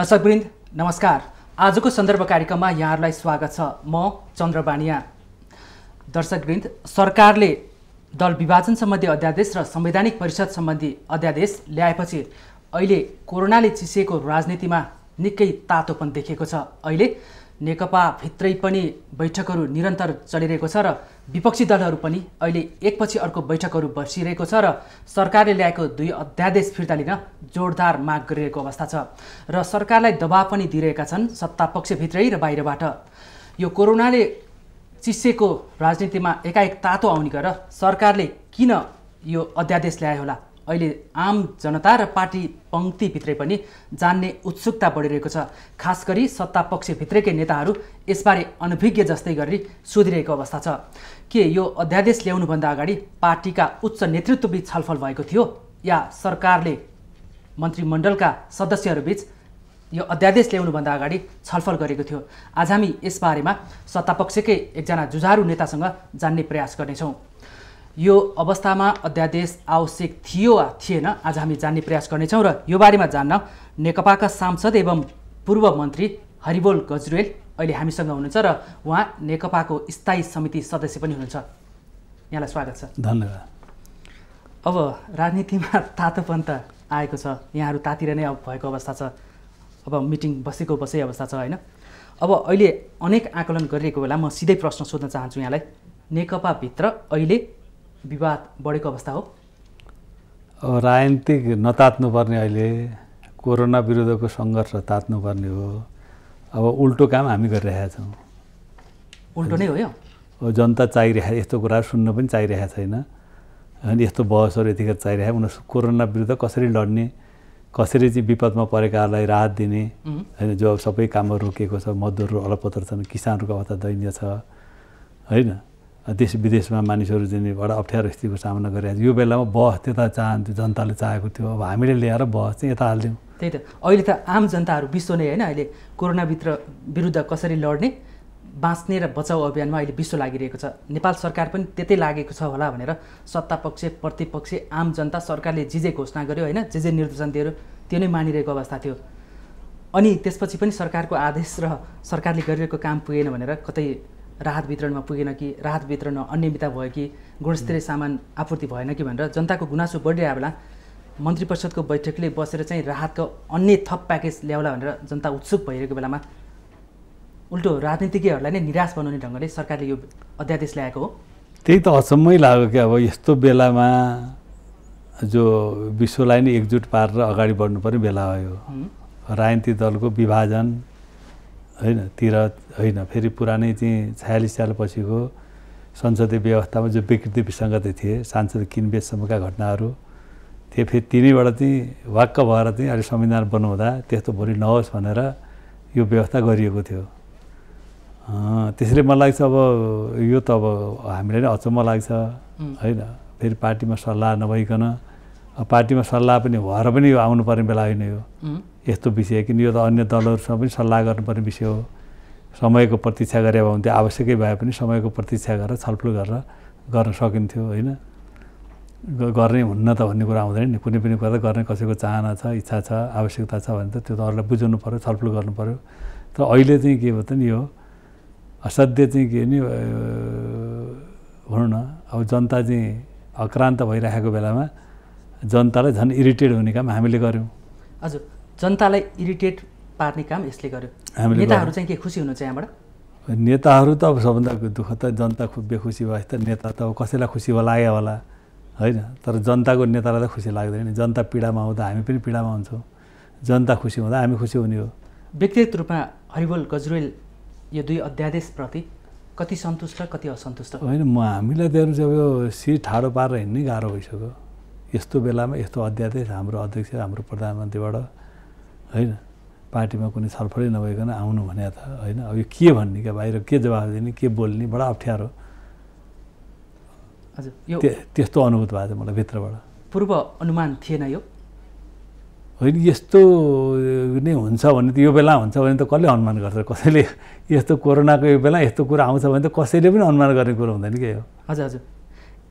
दर्शकवृन्द नमस्कार आजको सन्दर्भ कार्यक्रममा यहाँहरूलाई स्वागत छ म चन्द्रबानिया दर्शकवृन्द सरकारले दल विभाजन सम्बन्धी अध्यादेश र संवैधानिक परिषद सम्बन्धी अध्यादेश ल्याएपछि अहिले कोरोनाले चिसिएको राजनीतिमा निकै तातोपन देखिएको छ अहिले नेकपाभित्रै पनि बैठकहरू निरन्तर चलिरहेको छ र विपक्षी दलहरू पनि अहिले एकपछि अर्को बैठकहरू बसिरहेको छ र सरकारले ल्याएको दुई अध्यादेश फिर्ता लिन जोरदार माग गरिरहेको अवस्था छ र सरकारलाई दबाव पनि दिइरहेका छन् सत्ता सत्तापक्षभित्रै र बाहिरबाट यो कोरोनाले चिसेको राजनीतिमा एकाएक तातो आउने गरेर सरकारले किन यो अध्यादेश ल्यायो होला अहिले आम जनता र पार्टी पङ्क्तिभित्रै पनि जान्ने उत्सुकता बढिरहेको छ खास गरी सत्ता पक्षभित्रैकै नेताहरू यसबारे अनभिज्ञ जस्तै गरी सोधिरहेको अवस्था छ के यो अध्यादेश ल्याउनुभन्दा अगाडि पार्टीका उच्च नेतृत्वबीच छलफल भएको थियो या सरकारले मन्त्रीमण्डलका सदस्यहरूबीच यो अध्यादेश ल्याउनुभन्दा अगाडि छलफल गरेको थियो आज हामी यसबारेमा सत्तापक्षकै एकजना जुझारू नेतासँग जान्ने प्रयास गर्नेछौँ यो अवस्थामा अध्यादेश आवश्यक थियो वा थिएन आज हामी जान्ने प्रयास गर्नेछौँ र यो बारेमा जान्न नेकपाका सांसद एवं पूर्व मन्त्री हरिबोल गजरेल अहिले हामीसँग हुनुहुन्छ र उहाँ नेकपाको स्थायी समिति सदस्य पनि हुनुहुन्छ यहाँलाई स्वागत छ धन्यवाद अब राजनीतिमा तातोपन त आएको छ यहाँहरू तातिर नै अब भएको अवस्था छ अब मिटिङ बसेको बसै अवस्था छ होइन अब अहिले अनेक आकलन गरिएको बेला म सिधै प्रश्न सोध्न चाहन्छु यहाँलाई नेकपाभित्र अहिले विवाद बढेको अवस्था हो अब राजनीतिक नतात्नुपर्ने अहिले कोरोना विरुद्धको सङ्घर्ष तात्नुपर्ने हो अब उल्टो काम हामी गरिरहेका छौँ उल्टो नै हो यो जनता चाहिरहेको यस्तो कुरा सुन्न पनि चाहिरहेको छैन अनि यस्तो बहसहरू यतिखेर चाहिरहेको उनीहरू कोरोना विरुद्ध कसरी लड्ने कसरी चाहिँ विपदमा परेकाहरूलाई राहत दिने होइन जो सबै कामहरू रोकिएको छ मजदुरहरू अलपत्र छन् किसानहरूको अवस्था दयनीय छ होइन देश विदेशमा मानिसहरू एउटा अप्ठ्यारो स्थितिको सामना गरिरहेको थियो यो बेलामा बहस त्यता चाहन्थ्यो जनताले चाहेको थियो अब हामीले ल्याएर बहस चाहिँ यता हालिदिउँ त्यही त अहिले त आम जनताहरू विश्व नै होइन अहिले कोरोनाभित्र विरुद्ध कसरी लड्ने बाँच्ने र बचाउ अभियानमा अहिले विश्व लागिरहेको छ नेपाल सरकार पनि त्यतै लागेको छ होला भनेर सत्ता पक्ष प्रतिपक्ष आम जनता सरकारले जे जे घोषणा गर्यो होइन जे जे निर्देशन दियो त्यो नै मानिरहेको अवस्था थियो अनि त्यसपछि पनि सरकारको आदेश र सरकारले गरिरहेको काम पुगेन भनेर कतै राहत वितरणमा पुगेन कि राहत वितरणमा अनियमितता भयो कि गुणस्तरीय सामान आपूर्ति भएन कि भनेर जनताको गुनासो बढिरहेको बेला मन्त्री परिषदको बैठकले बसेर चाहिँ राहतको अन्य थप प्याकेज ल्याउला भनेर जनता उत्सुक भइरहेको बेलामा उल्टो राजनीतिज्ञहरूलाई नै निराश बनाउने ढङ्गले सरकारले यो अध्यादेश ल्याएको हो त्यही त अचम्मै लाग्यो कि अब यस्तो बेलामा जो विश्वलाई नै एकजुट पारेर अगाडि बढ्नु पर्ने बेला भयो राजनीतिक दलको विभाजन होइन तिर होइन फेरि पुरानै चाहिँ छयालिस सालपछिको संसदीय व्यवस्थामा जो विकृति विसङ्गति थिए सांसद किनबेचसम्मका घटनाहरू त्यो फेरि तिनैबाट चाहिँ वाक्क भएर चाहिँ अहिले संविधान बनाउँदा त्यस्तो भोलि नहोस् भनेर यो व्यवस्था गरिएको थियो त्यसरी मलाई लाग्छ अब यो त अब हामीलाई नै अचम्म लाग्छ होइन फेरि पार्टीमा सल्लाह नभइकन पार्टीमा सल्लाह पनि भएर पनि यो आउनुपर्ने बेला होइन यो यस्तो विषय किन यो त अन्य दलहरूसँग पनि सल्लाह गर्नुपर्ने विषय हो समयको प्रतीक्षा गरे भए हुन्थ्यो आवश्यकै भए पनि समयको प्रतीक्षा गरेर छलफल गरेर गर्न सकिन्थ्यो होइन गर्ने हुन्न त भन्ने कुरा आउँदैन नि कुनै पनि कुरा त गर्ने कसैको चाहना छ इच्छा छ आवश्यकता छ भने त त्यो त अरूलाई बुझाउनु पऱ्यो छलफल गर्नु तर अहिले चाहिँ के भयो त नि यो असाध्य चाहिँ के नि भनौँ न अब जनता चाहिँ अक्रान्त भइराखेको बेलामा जनतालाई झन् इरिटेट हुने काम हामीले गऱ्यौँ हजुर जनतालाई इरिटेट पार्ने काम यसले गर्यो नेताहरू चाहिँ के खुसी हुनुहुन्छ यहाँबाट नेताहरू त अब सबभन्दा दुःख त जनता बेखुसी भए त नेता त अब कसैलाई खुसी लाग्यो होला होइन तर जनताको नेतालाई त खुसी लाग्दैन जनता पीडामा आउँदा हामी पनि पीडामा हुन्छौँ जनता खुसी हुँदा हामी खुसी हुने हो व्यक्तिगत रूपमा हरिबोल गजरेल यो दुई अध्यादेशप्रति कति सन्तुष्ट कति असन्तुष्ट होइन म हामीलाई दिएर चाहिँ अब यो सिट ठाडो पारेर हिँड्नै गाह्रो भइसक्यो यस्तो बेलामा यस्तो अध्यादेश हाम्रो अध्यक्ष हाम्रो प्रधानमन्त्रीबाट होइन पार्टीमा कुनै छलफलै नभइकन आउनु भने त होइन अब यो के भन्ने क्या बाहिर के जवाब दिने के बोल्ने बडा अप्ठ्यारो त्यस्तो अनुभूत भएको थियो मलाई भित्रबाट पूर्व अनुमान थिएन यो होइन यस्तो नै हुन्छ भने त यो बेला हुन्छ भने त कसले अनुमान गर्छ कसैले यस्तो कोरोनाको यो बेला यस्तो कुरा आउँछ भने त कसैले पनि अनुमान गर्ने कुरो हुँदैन क्या यो हजुर हजुर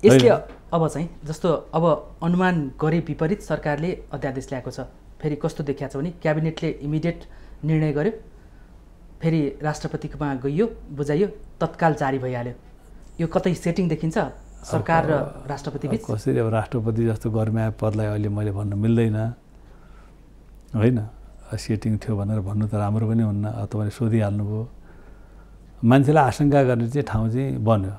यसले अब चाहिँ जस्तो अब अनुमान गरे विपरीत सरकारले अध्यादेश ल्याएको छ फेरि कस्तो देखिएको छ भने क्याबिनेटले इमिडिएट निर्णय गर्यो फेरि राष्ट्रपतिकोमा गइयो बुझाइयो तत्काल जारी भइहाल्यो यो कतै सेटिङ देखिन्छ सरकार र राष्ट्रपति बिच कसरी अब राष्ट्रपति जस्तो गर्म्या पदलाई अहिले मैले भन्नु मिल्दैन होइन सेटिङ थियो भनेर भन्नु त राम्रो पनि हुन्न तपाईँले सोधिहाल्नुभयो मान्छेलाई आशङ्का गर्ने चाहिँ ठाउँ चाहिँ बन्यो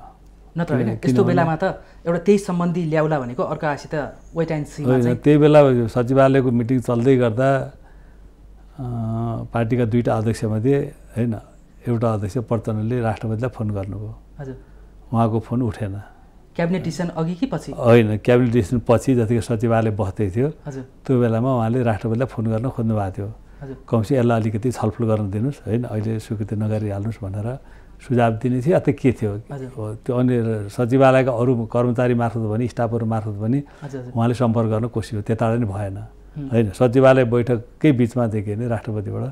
नत्र होइन त्यस्तो बेलामा त एउटा त्यही सम्बन्धी ल्याउला भनेको अर्कासित वेट एन्ड सी होइन त्यही बेला सचिवालयको मिटिङ चल्दै गर्दा पार्टीका दुईवटा अध्यक्षमध्ये होइन एउटा अध्यक्ष प्रचण्डले राष्ट्रपतिलाई फोन गर्नुभयो हजुर उहाँको फोन उठेन क्याबिनेट डिसिसन अघि कि पछि होइन क्याबिनेट डिसिसन पछि जतिको सचिवालय बस्दै थियो त्यो बेलामा उहाँले राष्ट्रपतिलाई फोन गर्न खोज्नु भएको थियो कमसे यसलाई अलिकति छलफल गर्न दिनुहोस् होइन अहिले स्वीकृति नगरिहाल्नुहोस् भनेर सुझाव दिने थियो अथवा के थियो त्यो अन्य सचिवालयका अरू कर्मचारी मार्फत पनि स्टाफहरू मार्फत पनि उहाँले सम्पर्क गर्न कोसिस हो त्यताबाट नै भएन होइन सचिवालय बैठककै बिचमा देखेँ नि राष्ट्रपतिबाट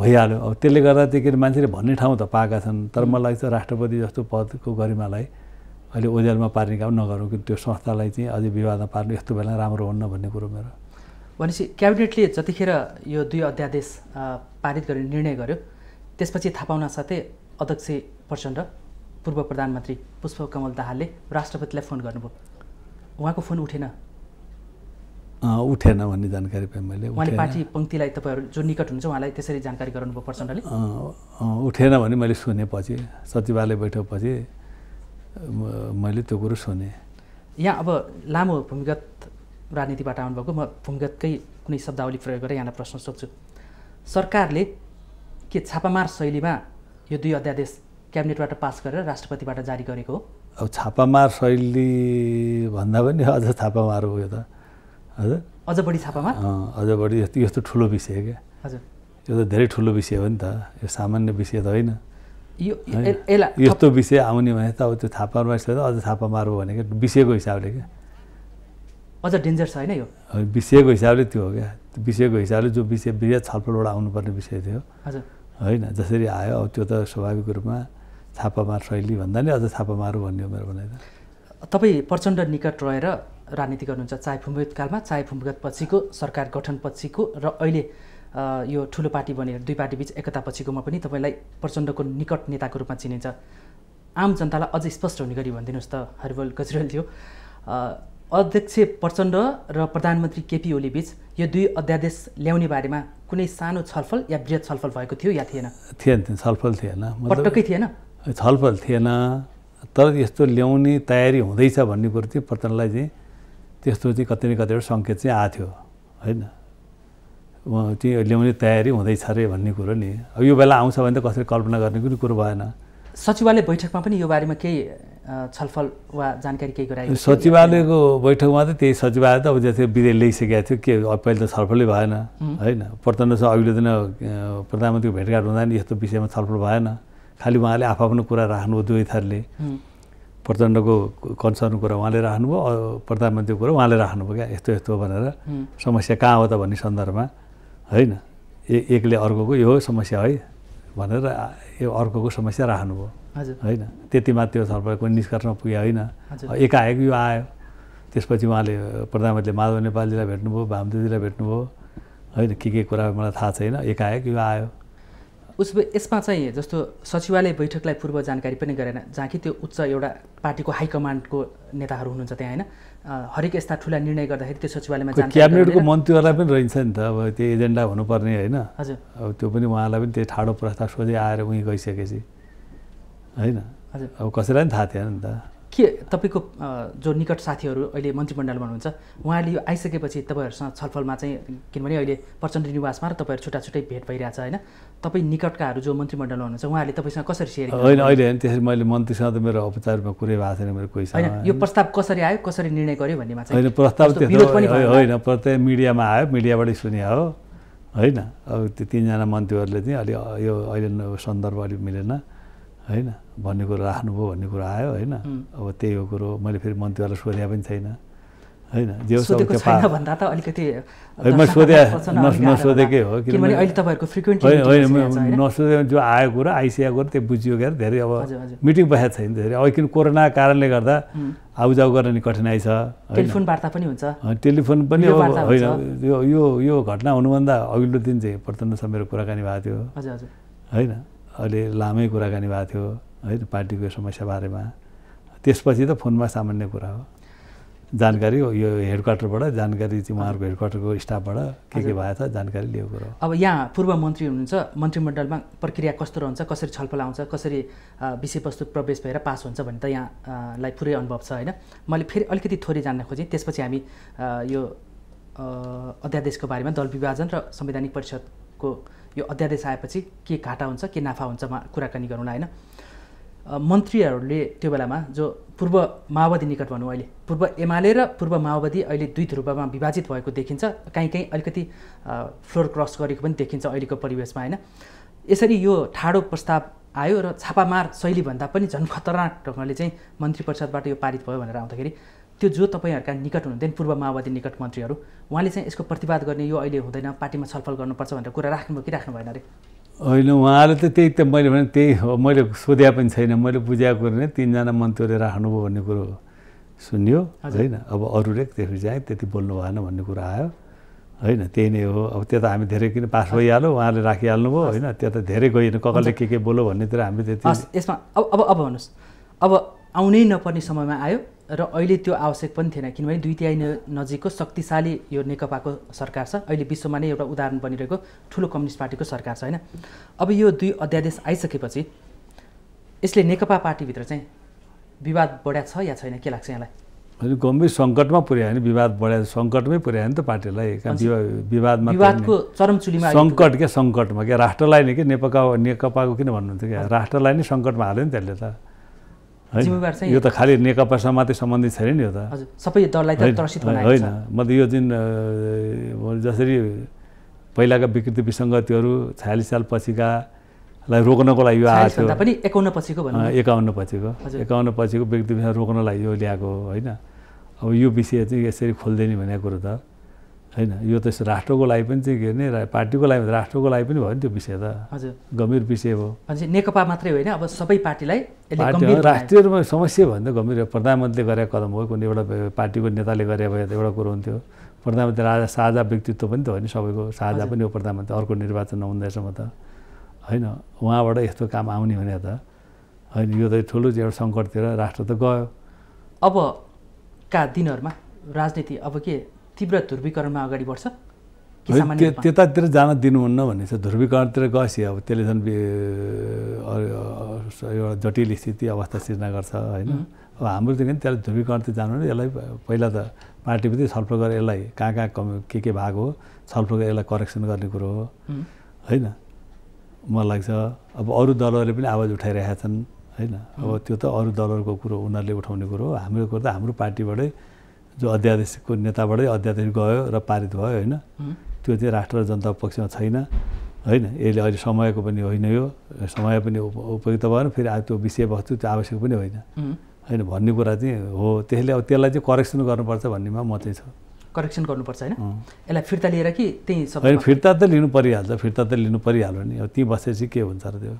भइहाल्यो अब त्यसले गर्दा चाहिँ के अरे मान्छेले भन्ने ठाउँ त पाएका छन् तर मलाई लाग्छ राष्ट्रपति जस्तो पदको गरिमालाई अहिले ओझेलमा पार्ने काम नगरौँ कि त्यो संस्थालाई चाहिँ अझै विवादमा पार्नु यस्तो बेला राम्रो हुन्न भन्ने कुरो मेरो भनेपछि क्याबिनेटले जतिखेर यो दुई अध्यादेश पारित गर्ने निर्णय गर्यो त्यसपछि थाहा पाउन साथै अध्यक्ष प्रचण्ड पूर्व प्रधानमन्त्री पुष्पकमल दाहालले राष्ट्रपतिलाई फोन गर्नुभयो उहाँको फोन उठेन उठेन भन्ने जानकारी पाएँ मैले उहाँले पार्टी पङ्क्तिलाई तपाईँहरू जो निकट हुनुहुन्छ उहाँलाई त्यसरी जानकारी गराउनुभयो प्रचण्डले उठेन भने मैले सुनेपछि सचिवालय बैठकपछि मैले त्यो कुरो सुने यहाँ अब लामो भूमिगत राजनीतिबाट आउनुभएको म भूमिगतकै कुनै शब्दावली प्रयोग गरेर यहाँलाई प्रश्न सोध्छु सरकारले के छापामार शैलीमा यो दुई अध्यादेश क्याबिनेटबाट पास गरेर राष्ट्रपतिबाट जारी गरेको हो अब छापामार शैली भन्दा पनि अझ छापामार हो यो त हजुर अझ बढी छापामार अझ बढी यस्तो यस्तो ठुलो विषय क्या हजुर यो त धेरै ठुलो विषय हो नि त यो सामान्य विषय त होइन यो यस्तो विषय आउने भने त अब त्यो थापामा त अझ थापा हो भने क्या विषयको हिसाबले क्या अझ डेन्जर छ होइन यो विषयको हिसाबले त्यो हो क्या विषयको हिसाबले जो विषय विषय छलफलबाट आउनुपर्ने विषय थियो हजुर होइन जसरी आयो अब त्यो त स्वाभाविक रूपमा थापामार शैली भन्दा नि अझ थापामार भन्ने हो मेरो भनाइ तपाईँ प्रचण्ड निकट रहेर राजनीति गर्नुहुन्छ चाय कालमा चाय फुम्बुत पछिको सरकार गठन पछिको र अहिले यो ठुलो पार्टी बनेर दुई पार्टीबिच एकता पछिकोमा पनि तपाईँलाई प्रचण्डको निकट नेताको रूपमा चिनिन्छ आम जनतालाई अझ स्पष्ट हुने गरी भनिदिनुहोस् त हरिवल थियो अध्यक्ष प्रचण्ड र प्रधानमन्त्री केपी ओली बिच यो दुई अध्यादेश ल्याउने बारेमा कुनै सानो छलफल या वृहत छलफल भएको थियो या थिएन थिएन थिएन छलफल थिएन पटक्कै थिएन छलफल थिएन तर यस्तो ल्याउने तयारी हुँदैछ भन्ने कुरो चाहिँ प्रचण्डलाई चाहिँ त्यस्तो चाहिँ कतै न कतिवटा सङ्केत चाहिँ आएको थियो होइन चाहिँ ल्याउने तयारी हुँदैछ अरे भन्ने कुरो नि अब यो बेला आउँछ भने त कसरी कल्पना गर्ने पनि कुरो भएन सचिवालय बैठकमा पनि यो बारेमा केही छलफल वा जानकारी केही गराइ सचिवालयको बैठकमा त त्यही सचिवालय त अब जस्तै विधेयक ल्याइसकेको थियो के पहिले त छलफलै भएन होइन प्रचण्ड प्रचण्डसँग अघिल्लो दिन प्रधानमन्त्रीको भेटघाट हुँदा नि यस्तो विषयमा छलफल भएन खालि उहाँले आफ्नो कुरा राख्नुभयो दुवै थरले प्रचण्डको कन्सर्न कुरा उहाँले राख्नुभयो प्रधानमन्त्रीको कुरा उहाँले राख्नुभयो क्या यस्तो यस्तो भनेर समस्या कहाँ हो त भन्ने सन्दर्भमा होइन एकले अर्कोको यो समस्या है भनेर यो अर्कोको समस्या राख्नुभयो होइन त्यतिमा त्यो छलफल कुनै निष्कर्षमा पुगे होइन एकाएक यो आयो त्यसपछि उहाँले प्रधानमन्त्री माधव नेपालजीलाई भेट्नुभयो भामदेवजीलाई भेट्नुभयो होइन के के कुरा मलाई थाहा छैन एकाएक यो आयो उसो यसमा चाहिँ जस्तो सचिवालय बैठकलाई पूर्व जानकारी पनि गरेन जहाँ कि त्यो उच्च एउटा पार्टीको हाइकमान्डको नेताहरू हुनुहुन्छ त्यहाँ होइन हरेक यस्ता ठुला निर्णय गर्दाखेरि त्यो सचिवालयमा क्याबिनेटको मन्त्रीहरूलाई पनि रहन्छ नि त अब त्यो एजेन्डा हुनुपर्ने होइन हजुर अब त्यो पनि उहाँलाई पनि त्यो ठाडो प्रस्ताव सोझै आएर उहीँ गइसकेपछि होइन अब कसैलाई पनि थाहा थिएन नि त के तपाईँको जो निकट साथीहरू अहिले मन्त्रीमण्डलमा हुनुहुन्छ उहाँले यो आइसकेपछि तपाईँहरूसँग छलफलमा चाहिँ किनभने अहिले प्रचण्ड निवासमा र तपाईँहरू छुट्टा छुट्टै भेट भइरहेछ होइन तपाईँ निकटकाहरू जो मन्त्रीमण्डलमा हुनुहुन्छ उहाँले तपाईँसँग कसरी सेयर होइन अहिले होइन त्यसरी मैले मन्त्रीसँग त मेरो औपचारिकमा कुरै भएको छैन मेरो कोही होइन यो प्रस्ताव कसरी आयो कसरी निर्णय गर्यो भन्नेमा चाहिँ होइन प्रस्ताव होइन प्रत्येक मिडियामा आयो मिडियाबाटै सुने हो होइन अब त्यो तिनजना मन्त्रीहरूले चाहिँ अलिक यो अहिले सन्दर्भ अलिक मिलेन होइन भन्ने कुरो राख्नुभयो भन्ने कुरो आयो होइन अब त्यही हो कुरो मैले फेरि मन्त्रीहरूलाई सोधेको पनि छैन होइन जे भन्दा त अलिकति नसोधे नसोधेकै हो होइन नसोधे जो आयो कुरो आइसकेको कुरो त्यो बुझियो क्या धेरै अब मिटिङ बसेको छैन धेरै अब किन कोरोना कारणले गर्दा आउजाउ गर्ने नि कठिनाइ छ टेलिफोन वार्ता पनि हुन्छ टेलिफोन पनि अब होइन यो यो घटना हुनुभन्दा अघिल्लो दिन चाहिँ प्रचण्डसँग मेरो कुराकानी भएको थियो होइन अहिले लामै कुराकानी भएको थियो है पार्टीको समस्या बारेमा त्यसपछि त फोनमा सामान्य कुरा हो जानकारी यो हेड क्वार्टरबाट जानकारी चाहिँ उहाँहरूको क्वार्टरको स्टाफबाट के के भएछ जानकारी लिएको कुरो अब यहाँ पूर्व मन्त्री हुनुहुन्छ मन्त्रीमण्डलमा प्रक्रिया कस्तो रहन्छ कसरी छलफल आउँछ कसरी विषयवस्तु प्रवेश भएर पास हुन्छ भने त यहाँलाई पुरै अनुभव छ होइन मैले फेरि अलिकति थोरै जान्न खोजेँ त्यसपछि हामी यो अध्यादेशको बारेमा दल विभाजन र संवैधानिक परिषद को यो अध्यादेश आएपछि के घाटा हुन्छ के नाफा हुन्छ कुराकानी गरौँला होइन मन्त्रीहरूले त्यो बेलामा जो पूर्व माओवादी निकट भनौँ अहिले पूर्व एमाले र पूर्व माओवादी अहिले दुई ध्रुवमा विभाजित भएको देखिन्छ काहीँ काहीँ अलिकति फ्लोर क्रस गरेको पनि देखिन्छ अहिलेको परिवेशमा होइन यसरी यो ठाडो प्रस्ताव आयो र छापामार शैलीभन्दा पनि झन् खतरनाक ढङ्गले चाहिँ मन्त्री परिषदबाट यो पारित भयो भनेर आउँदाखेरि त्यो जो तपाईँहरूका निकट हुनुहुन्थ्यो पूर्व माओवादी निकट मन्त्रीहरू उहाँले चाहिँ यसको प्रतिवाद गर्ने यो अहिले हुँदैन पार्टीमा छलफल गर्नुपर्छ भनेर कुरा राख्नुभयो कि राख्नु भएन अरे होइन उहाँले त त्यही त मैले भने त्यही हो मैले सोधे पनि छैन मैले बुझाएको कुरो नै तिनजना मन्त्रीहरूले राख्नुभयो भन्ने कुरो सुन्यो होइन अब अरूले त्यसरी चाहिँ त्यति बोल्नु भएन भन्ने कुरो आयो होइन त्यही नै हो अब त्यो त हामी धेरै किन पास भइहाल्यो उहाँले राखिहाल्नु भयो होइन त्यो त धेरै गएन कसले के के बोल्यो भन्नेतिर हामी त्यति यसमा अब अब अब भन्नुहोस् अब आउनै नपर्ने समयमा आयो र अहिले त्यो आवश्यक पनि थिएन किनभने दुई तिहाई नजिकको शक्तिशाली यो नेकपाको सरकार छ अहिले विश्वमा नै एउटा उदाहरण बनिरहेको ठुलो कम्युनिस्ट पार्टीको सरकार छ होइन अब यो दुई अध्यादेश आइसकेपछि यसले नेकपा पार्टीभित्र चाहिँ विवाद बढ्या छ या छैन के लाग्छ यहाँलाई हजुर गम्भीर सङ्कटमा पुर्यायो भने विवाद बढ्या सङ्कटमै पुर्यायो नि त पार्टीलाई विवादमा विवादको चरमचुलीमा सङ्कट क्या सङ्कटमा क्या राष्ट्रलाई नै कि नेपाल नेकपाको किन भन्नुहुन्थ्यो क्या राष्ट्रलाई नै सङ्कटमा हाल्यो नि त्यसले त यो त खालि नेकपासँग मात्रै सम्बन्धित छैन नि यो त हजुर सबै दललाई त त्रसित बनाएको होइन म त यो जुन जसरी पहिलाका विकृति विसङ्गतिहरू छयालिस साल पछिकालाई रोक्नको लागि यो आएको पनि एकाउन्न पछिको एकाउन्न पछिको एकाउन्न पछिको विकृति रोक्नलाई यो ल्याएको होइन अब यो विषय चाहिँ यसरी खोलिदिने भनेको कुरो त होइन यो त राष्ट्रको लागि पनि चाहिँ के भने पार्टीको लागि राष्ट्रको लागि पनि भयो नि त्यो विषय त हजुर गम्भीर विषय भयो नेकपा मात्रै होइन अब सबै पार्टीलाई राष्ट्रिय रूपमा समस्या भन्दा गम्भीर प्रधानमन्त्रीले गरेको कदम हो कुनै एउटा पार्टीको नेताले गरे भए एउटा कुरो हुन्थ्यो प्रधानमन्त्री राजा साझा व्यक्तित्व पनि त हो नि सबैको साझा पनि हो प्रधानमन्त्री अर्को निर्वाचन नहुँदैसम्म त होइन उहाँबाट यस्तो काम आउने भने त होइन यो त ठुलो एउटा सङ्कटतिर राष्ट्र त गयो अबका दिनहरूमा राजनीति अब के तीव्र ध्रुवीकरणमा अगाडि बढ्छ त्यतातिर जान दिनुहुन्न भन्ने छ ध्रुवीकरणतिर गएपछि अब त्यसले झन् एउटा जटिल स्थिति अवस्था सिर्जना गर्छ होइन अब हाम्रो त्यसलाई ध्रुवीकरणतिर जानु यसलाई पहिला त पार्टीभित्रै छलफल गरेर यसलाई कहाँ कहाँ कम के के भाग हो छलफल गरेर यसलाई करेक्सन गर्ने कुरो हो होइन मलाई लाग्छ अब अरू दलहरूले पनि आवाज उठाइरहेका छन् होइन अब त्यो त अरू दलहरूको कुरो उनीहरूले उठाउने कुरो हो हाम्रो कुरो त हाम्रो पार्टीबाटै जो अध्यादेशको नेताबाटै अध्यादेश गयो र पारित भयो होइन त्यो चाहिँ राष्ट्र र जनता पक्षमा छैन होइन यसले अहिले समयको पनि होइन यो समय पनि उपयुक्त भएन फेरि त्यो विषयवस्तु त्यो आवश्यक पनि होइन होइन भन्ने कुरा चाहिँ हो त्यसले अब त्यसलाई चाहिँ करेक्सन गर्नुपर्छ भन्नेमा म चाहिँ छु करेक्सन गर्नुपर्छ होइन यसलाई फिर्ता लिएर कि त्यहीँ होइन फिर्ता त लिनु परिहाल्छ फिर्ता त लिनु परिहाल्यो नि अब त्यहीँ बसेपछि के हुन्छ र त्यो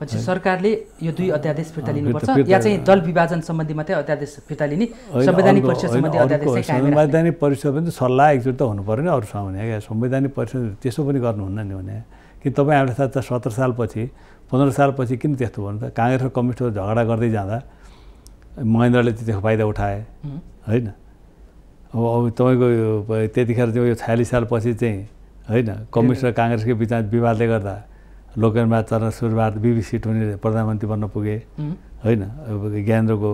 पछि सरकारले यो दुई अध्यादेश फिर्ता लिनुपर्छ या चाहिँ दल विभाजन सम्बन्धी मात्रै अध्यादेश फिर्ता लिने संवैधानिक परिषद सम्बन्धी अध्यादेश संवैधानिक परिषद पनि सल्लाह एकजुट त हुनु पऱ्यो नि अरूसँग भने क्या संवैधानिक परिषद त्यसो पनि गर्नुहुन्न नि भने कि तपाईँ हामीलाई थाहा सत्र सालपछि पन्ध्र सालपछि किन त्यस्तो भन्नु त काङ्ग्रेस र कम्युनिस्टहरू झगडा गर्दै जाँदा महेन्द्रले त्यसको फाइदा उठाए होइन अब अब तपाईँको यो त्यतिखेर चाहिँ यो छयालिस सालपछि चाहिँ होइन कम्युनिस्ट र काङ्ग्रेसको बिचमा विवादले गर्दा लोकनमा चरण सुरुवात बिबिसी टुनी प्रधानमन्त्री बन्न पुगे होइन ज्ञानको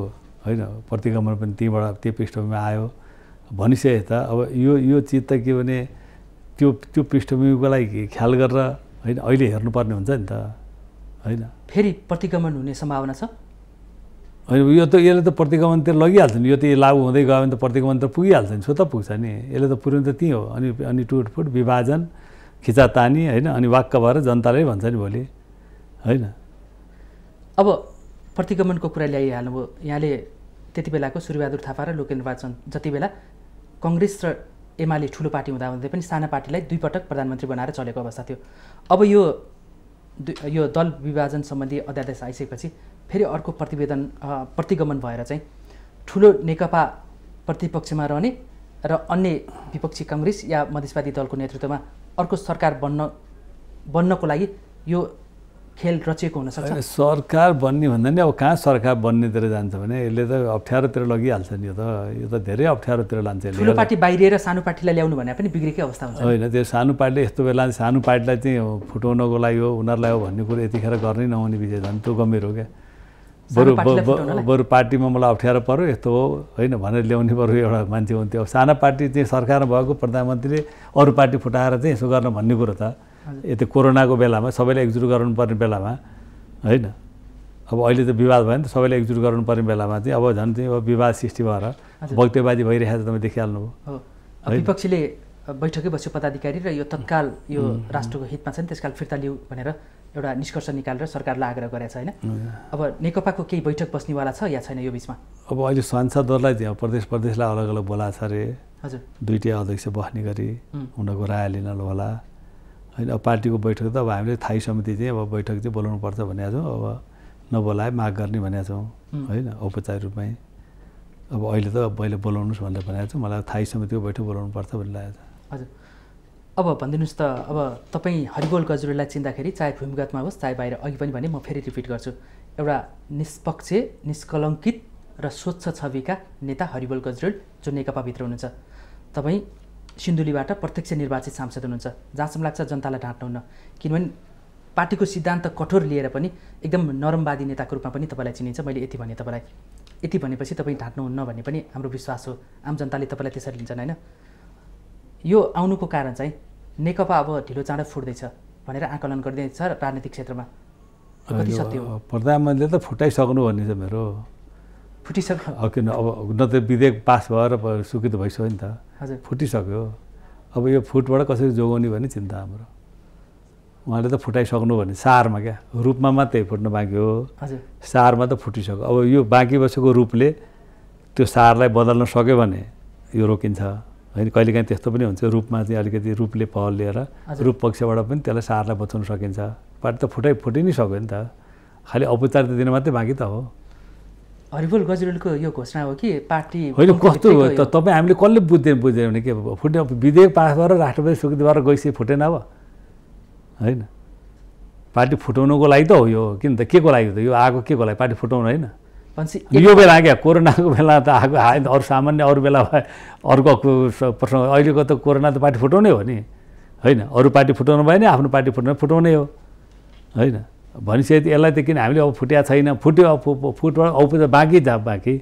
होइन प्रतिगमन पनि त्यहीँबाट त्यही पृष्ठभूमिमा आयो भनिसके त अब यो यो चिज त के भने त्यो त्यो पृष्ठभूमिको लागि ख्याल गरेर होइन अहिले हेर्नुपर्ने हुन्छ नि त होइन फेरि प्रतिगमन हुने सम्भावना छ होइन यो त यसले त प्रतिगमन त लगिहाल्छ नि यो त लागू हुँदै गयो भने त प्रतिगमन त पुगिहाल्छ नि सो त पुग्छ नि यसले त पुऱ्याउनु त त्यहीँ हो अनि अनि टुटफुट विभाजन खिचातानी होइन अनि वाक्क भएर जनताले भन्छ नि भोलि होइन अब प्रतिगमनको कुरा ल्याइहाल्नुभयो यहाँले त्यति बेलाको सूर्यबहादुर थापा र लोक निर्वाचन जति बेला कङ्ग्रेस र एमाले ठुलो पार्टी हुँदा हुँदै पनि साना पार्टीलाई दुईपटक प्रधानमन्त्री बनाएर चलेको अवस्था थियो अब यो यो दल विभाजन सम्बन्धी अध्यादेश आइसकेपछि फेरि अर्को प्रतिवेदन प्रतिगमन भएर चाहिँ ठुलो नेकपा प्रतिपक्षमा रहने र अन्य विपक्षी कङ्ग्रेस या मधेसवादी दलको नेतृत्वमा अर्को सरकार बन्न बन्नको लागि यो खेल रचिएको हुनसक्छ सरकार बन्ने भन्दा नि अब कहाँ सरकार बन्नेतिर जान्छ भने यसले त अप्ठ्यारोतिर लगिहाल्छ नि यो त यो त धेरै अप्ठ्यारोतिर लान्छ ठुलो पार्टी बाहिरिएर सानो पार्टीलाई ल्याउनु भने पनि बिग्रेकै अवस्था हुन्छ होइन त्यो सानो पार्टीले यस्तो बेला सानो पार्टीलाई चाहिँ फुटाउनको लागि हो उनीहरूलाई हो भन्ने कुरो यतिखेर गर्नै नहुने विषय झन् त्यो गम्भीर हो क्या बरु बरु पार्टीमा मलाई अप्ठ्यारो पऱ्यो यस्तो हो होइन भनेर ल्याउने बरु एउटा मान्छे हुन्थ्यो अब साना पार्टी चाहिँ सरकारमा भएको प्रधानमन्त्रीले अरू पार्टी फुटाएर चाहिँ यसो गर्न भन्ने कुरो त यति कोरोनाको बेलामा सबैले एकजुट गर्नुपर्ने बेलामा होइन अब अहिले त विवाद भयो नि त सबैलाई एकजुट गर्नुपर्ने बेलामा चाहिँ अब झन् चाहिँ अब विवाद सृष्टि भएर वक्तव्यवादी भइरहेको छ तपाईँ हो विपक्षीले बैठकै बस्यो पदाधिकारी र यो तत्काल यो राष्ट्रको हितमा छ नि त्यसकाल फिर्ता लिऊ भनेर एउटा निष्कर्ष निकालेर सरकारलाई आग्रह गरेको छ होइन अब नेकपाको केही बैठक बस्नेवाला छ या छैन यो बिचमा अब अहिले सांसदहरूलाई प्रदेश प्रदेशलाई अलग अलग बोला छ अरे हजुर दुइटै अध्यक्ष बस्ने गरी उनीहरूको राय लिन होला होइन अब पार्टीको बैठक त अब हामीले स्थायी समिति चाहिँ अब बैठक चाहिँ बोलाउनु पर्छ भनेका छौँ अब नबोलाए माग गर्ने भनेका छौँ होइन औपचारिक रूपमै अब अहिले त अब मैले बोलाउनुहोस् भनेर भनेको छु मलाई स्थायी समितिको बैठक बोलाउनु पर्छ भन्ने लागेको छ हजुर अब भनिदिनुहोस् त अब तपाईँ हरिबोल गजुरेलाई चिन्दाखेरि चाहे भूमिगतमा होस् चाहे बाहिर अघि पनि भने म फेरि रिपिट गर्छु एउटा निष्पक्ष निष्कलङ्कित र स्वच्छ छविका नेता हरिबोल गजुरेल जो नेकपाभित्र हुनुहुन्छ तपाईँ सिन्धुलीबाट प्रत्यक्ष निर्वाचित सांसद हुनुहुन्छ जहाँसम्म लाग्छ जनतालाई ढाँट्नुहुन्न किनभने पार्टीको सिद्धान्त कठोर लिएर पनि एकदम नरमवादी नेताको रूपमा पनि तपाईँलाई चिनिन्छ मैले यति भने तपाईँलाई यति भनेपछि तपाईँ ढाँट्नुहुन्न भन्ने पनि हाम्रो विश्वास हो आम जनताले तपाईँलाई त्यसरी लिन्छन् होइन यो आउनुको कारण चाहिँ नेकपा अब ढिलो चाँडो फुट्दैछ भनेर आकलन गरिदिन्छ राजनीतिक क्षेत्रमा कति सत्य हो प्रधानमन्त्रीले त फुटाइसक्नु भन्ने छ मेरो फुटिसक्यो किन अब न त विधेयक पास भएर सुकृत भइसक्यो नि त हजुर फुटिसक्यो अब यो फुटबाट कसरी जोगाउने भन्ने चिन्ता हाम्रो उहाँले त फुटाइसक्नु भने सारमा क्या रूपमा मात्रै फुट्नु बाँकी हो सारमा त फुटिसक्यो अब यो बाँकी बसेको रूपले त्यो सारलाई बदल्न सक्यो भने यो रोकिन्छ होइन कहिलेकाहीँ त्यस्तो पनि हुन्छ रूपमा चाहिँ अलिकति रूपले पहल लिएर रूप पक्षबाट पनि त्यसलाई सारलाई बचाउन सकिन्छ पार्टी त फुटै फुटि नै सक्यो नि त खालि औपचारिक दिन मात्रै बाँकी त हो हरिबोल गजरेलको यो घोषणा हो कि पार्टी होइन कस्तो हो त तपाईँ हामीले कसले बुझ्दैन बुझ्दैन भने के फुट्ने विधेयक पास भएर राष्ट्रपति स्वीकृति भएर गइसके फुटेन अब होइन पार्टी फुटाउनुको लागि त हो यो किन त के को लागि त यो आएको के को लागि पार्टी फुटाउनु होइन भनेपछि यो बेला क्या कोरोनाको बेला त आएको आएन अरू सामान्य अरू बेला भए अर्को प्रश्न अहिलेको त कोरोना त पार्टी फुटाउने हो नि होइन अरू पार्टी फुटाउनु भयो नि आफ्नो पार्टी फुट्नु फुटाउने हो होइन भनेपछि यसलाई त किन हामीले अब फुट्या छैन फुट्यो अब फुटबाट अब त बाँकी छ बाँकी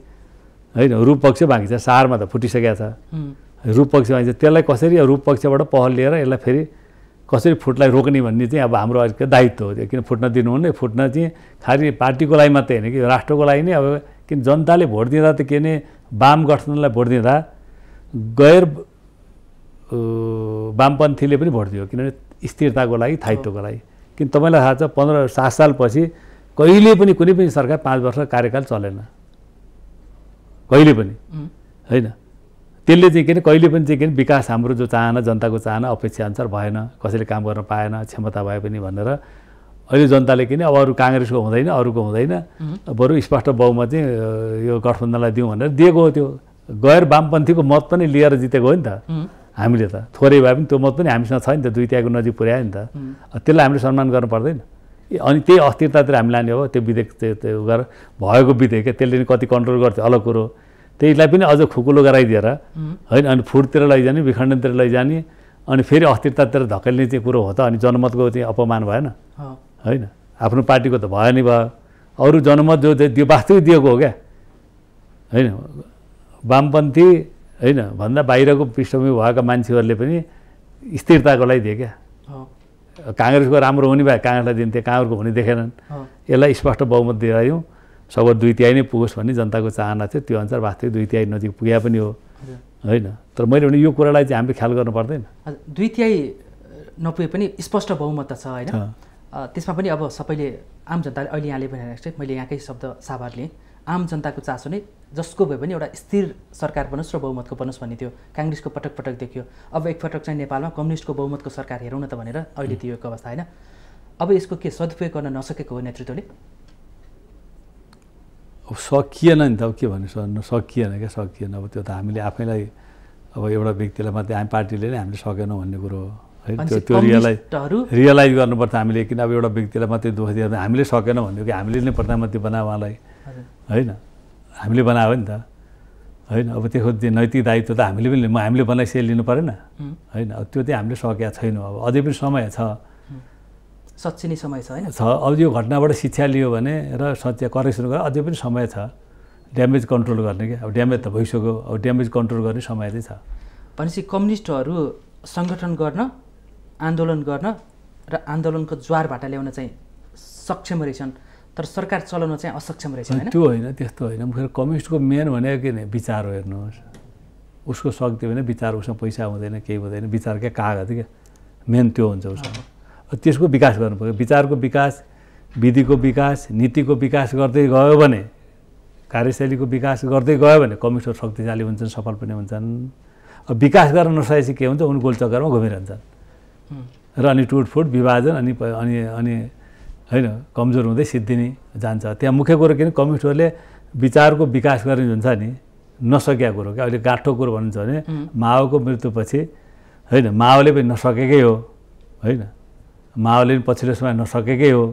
होइन रूप पक्ष बाँकी छ सारमा त फुटिसकेको छ रूप पक्ष बाँकी छ त्यसलाई कसरी रूप पक्षबाट पहल लिएर यसलाई फेरि कसरी फुटलाई रोक्ने भन्ने चाहिँ अब हाम्रो अहिले दायित्व हो त्यो किन फुट्न दिनुहुन्न फुट्न चाहिँ खालि पार्टीको लागि मात्रै होइन कि राष्ट्रको लागि नै अब किन जनताले भोट दिँदा त के भने वाम गठबन्धनलाई भोट दिँदा गैर वामपन्थीले पनि भोट दियो किनभने स्थिरताको लागि थायित्वको लागि किन तपाईँलाई थाहा छ पन्ध्र सात सालपछि कहिले पनि कुनै पनि सरकार पाँच वर्ष कार्यकाल चलेन कहिले पनि होइन त्यसले चाहिँ किन कहिले पनि चाहिँ किन विकास हाम्रो जो चाहना जनताको चाहना अपेक्षा अनुसार भएन कसैले काम गर्न पाएन क्षमता भए पनि भनेर अहिले जनताले किन अब अरू काङ्ग्रेसको हुँदैन अरूको हुँदैन बरु स्पष्ट बहुमत चाहिँ यो गठबन्धनलाई दिउँ भनेर दिएको हो त्यो गैर वामपन्थीको मत पनि लिएर जितेको हो नि त हामीले त थोरै भए पनि त्यो मत पनि हामीसँग छ नि त दुई त्यहाँको नजिक पुर्यायो नि त त्यसलाई हामीले सम्मान गर्नु पर्दैन अनि त्यही अस्थिरतातिर हामी लाने हो त्यो विधेयक त्यो गरेर भएको विधेयक त्यसले त्यसले कति कन्ट्रोल गर्थ्यो अलग कुरो त्यसलाई पनि अझ खुकुलो गराइदिएर होइन अनि फुटतिर लैजाने विखण्डनतिर लैजाने अनि फेरि अस्थिरतातिर धकेल्ने चाहिँ कुरो हो त अनि जनमतको चाहिँ अपमान भएन होइन आफ्नो पार्टीको त भयो नि भयो अरू जनमत जो त्यो वास्तविक दिएको हो क्या होइन वामपन्थी होइन भन्दा बाहिरको पृष्ठभूमि भएका मान्छेहरूले पनि स्थिरताको लागि दिए क्या काङ्ग्रेसको राम्रो हुने भए काङ्ग्रेसलाई दिन्थे काङ्ग्रेसको हुने देखेनन् यसलाई स्पष्ट बहुमत दिएर सबै दुई तिहाई नै पुगोस् भन्ने जनताको चाहना थियो त्यो अनुसार वास्तविक दुई तिहाई नजिक पुगे पनि हो होइन तर मैले भने यो कुरालाई चाहिँ हामीले ख्याल गर्नु पर्दैन दुई तिहाई नपुगे पनि स्पष्ट बहुमत त छ होइन त्यसमा पनि अब सबैले आम जनताले अहिले यहाँले हेरेको छ मैले यहाँकै शब्द साभार लिएँ आम जनताको चासो नै जसको भए पनि एउटा स्थिर सरकार बनोस् र बहुमतको बनोस् भन्ने थियो काङ्ग्रेसको पटक पटक देखियो अब एकपटक चाहिँ नेपालमा कम्युनिस्टको बहुमतको सरकार हेरौँ न त भनेर अहिले एक अवस्था होइन अब यसको के सदुपयोग गर्न नसकेको हो नेतृत्वले अब सकिएन नि त अब के भन्नु सक्नु सकिएन क्या सकिएन अब त्यो त हामीले आफैलाई अब एउटा व्यक्तिलाई मात्रै हामी पार्टीले नै हामीले सकेनौँ भन्ने कुरो हो है त्यो त्यो रियलाइज रियलाइज गर्नुपर्छ हामीले किन अब एउटा व्यक्तिलाई मात्रै दोष दिएर हामीले सकेनौँ भन्यो कि हामीले नै प्रधानमन्त्री बनायो उहाँलाई होइन हामीले बनायो नि त होइन अब त्यसको नैतिक दायित्व त हामीले पनि हामीले बनाइसे लिनु परेन होइन त्यो चाहिँ हामीले सकेका छैनौँ अब अझै पनि समय छ नै समय छ होइन छ अब यो घटनाबाट शिक्षा लियो भने र सच्या करेक्सन गरेर अझै पनि समय छ ड्यामेज कन्ट्रोल गर्ने क्या अब ड्यामेज त भइसक्यो अब ड्यामेज कन्ट्रोल गर्ने समय चाहिँ छ भनेपछि कम्युनिस्टहरू सङ्गठन गर्न आन्दोलन गर्न र आन्दोलनको ज्वारबाट ल्याउन चाहिँ सक्षम रहेछन् तर सरकार चलाउन चाहिँ असक्षम रहेछन् त्यो होइन त्यस्तो होइन फेरि कम्युनिस्टको मेन भनेको के विचार विचार हेर्नुहोस् उसको शक्ति भने विचार उसमा पैसा हुँदैन केही हुँदैन विचार क्या कागज क्या मेन त्यो हुन्छ उसमा त्यसको विकास गर्नु विचारको विकास विधिको विकास नीतिको विकास गर्दै गयो भने कार्यशैलीको विकास गर्दै गयो भने कमिसनर शक्तिशाली हुन्छन् सफल पनि हुन्छन् अब विकास गर्न नसकेपछि के हुन्छ उनी गोलचक्करमा घुमिरहन्छन् र अनि टुटफुट विभाजन अनि अनि अनि होइन कमजोर हुँदै सिद्धिने जान्छ त्यहाँ मुख्य कुरो किन कम्युनिस्टहरूले विचारको विकास गर्ने हुन्छ नि नसकेका कुरो क्या अहिले गाठो कुरो भन्नुहुन्छ भने माओको मृत्युपछि होइन माओले पनि नसकेकै हो होइन पनि पछिल्लो समय नसकेकै हो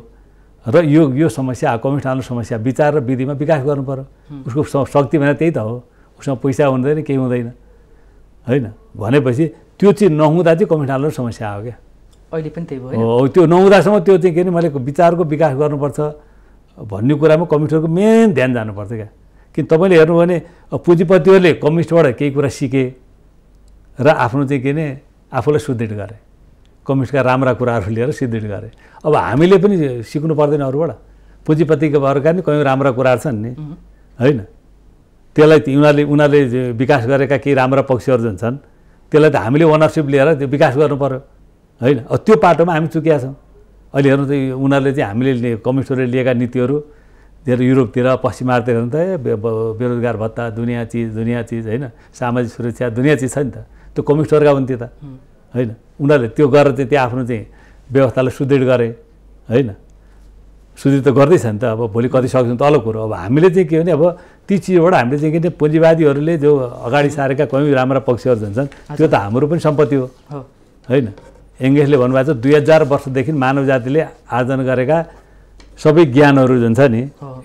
र यो यो समस्या कम्युनिस्ट हाल्नु समस्या विचार र विधिमा विकास गर्नु पऱ्यो उसको शक्ति भनेर त्यही त हो उसमा पैसा हुँदैन केही हुँदैन होइन भनेपछि त्यो चाहिँ नहुँदा चाहिँ कम्युनिस्ट हाल्नु समस्या हो क्या अहिले पनि त्यही भयो हो त्यो नहुँदासम्म त्यो चाहिँ के अरे मैले विचारको विकास गर्नुपर्छ भन्ने कुरामा कम्युनिस्टहरूको मेन ध्यान जानुपर्छ क्या किन तपाईँले हेर्नु भने पुँजीपतिहरूले कम्युनिस्टबाट केही कुरा सिके र आफ्नो चाहिँ के अरे आफूलाई सुदृढ गरे कम्युनिस्टका राम्रा कुराहरू लिएर सिद्धिड गरेँ अब हामीले पनि सिक्नु पर्दैन अरूबाट पुँजीपतिहरूका नि कयौँ राम्रा कुराहरू छन् नि होइन त्यसलाई उनीहरूले उनीहरूले विकास गरेका केही राम्रा पक्षहरू जुन छन् त्यसलाई त हामीले ओनरसिप लिएर त्यो विकास गर्नु पऱ्यो होइन त्यो पाटोमा हामी चुकिया छौँ अहिले हेर्नु त उनीहरूले चाहिँ हामीले कम्युनिस्टहरूले लिएका नीतिहरू धेरै युरोपतिर पश्चिमातिर त बेरोजगार भत्ता दुनियाँ चिज दुनियाँ चिज होइन सामाजिक सुरक्षा दुनियाँ चिज छ नि त त्यो कम्युनिस्टहरूका हुन्थ्यो त होइन उनीहरूले त्यो गरेर चाहिँ त्यो आफ्नो चाहिँ व्यवस्थालाई सुदृढ गरे होइन सुदृढ त गर्दैछ नि त अब भोलि कति सक्छौँ त अलग कुरो अब हामीले चाहिँ के भने अब ती चिजबाट हामीले चाहिँ के भने पुँजीवादीहरूले जो अगाडि सारेका कोही राम्रा पक्षहरू हुन्छन् त्यो त हाम्रो पनि सम्पत्ति हो होइन एङ्गेसले भन्नुभएको छ दुई हजार वर्षदेखि मानव जातिले आर्जन गरेका सबै ज्ञानहरू जुन छ नि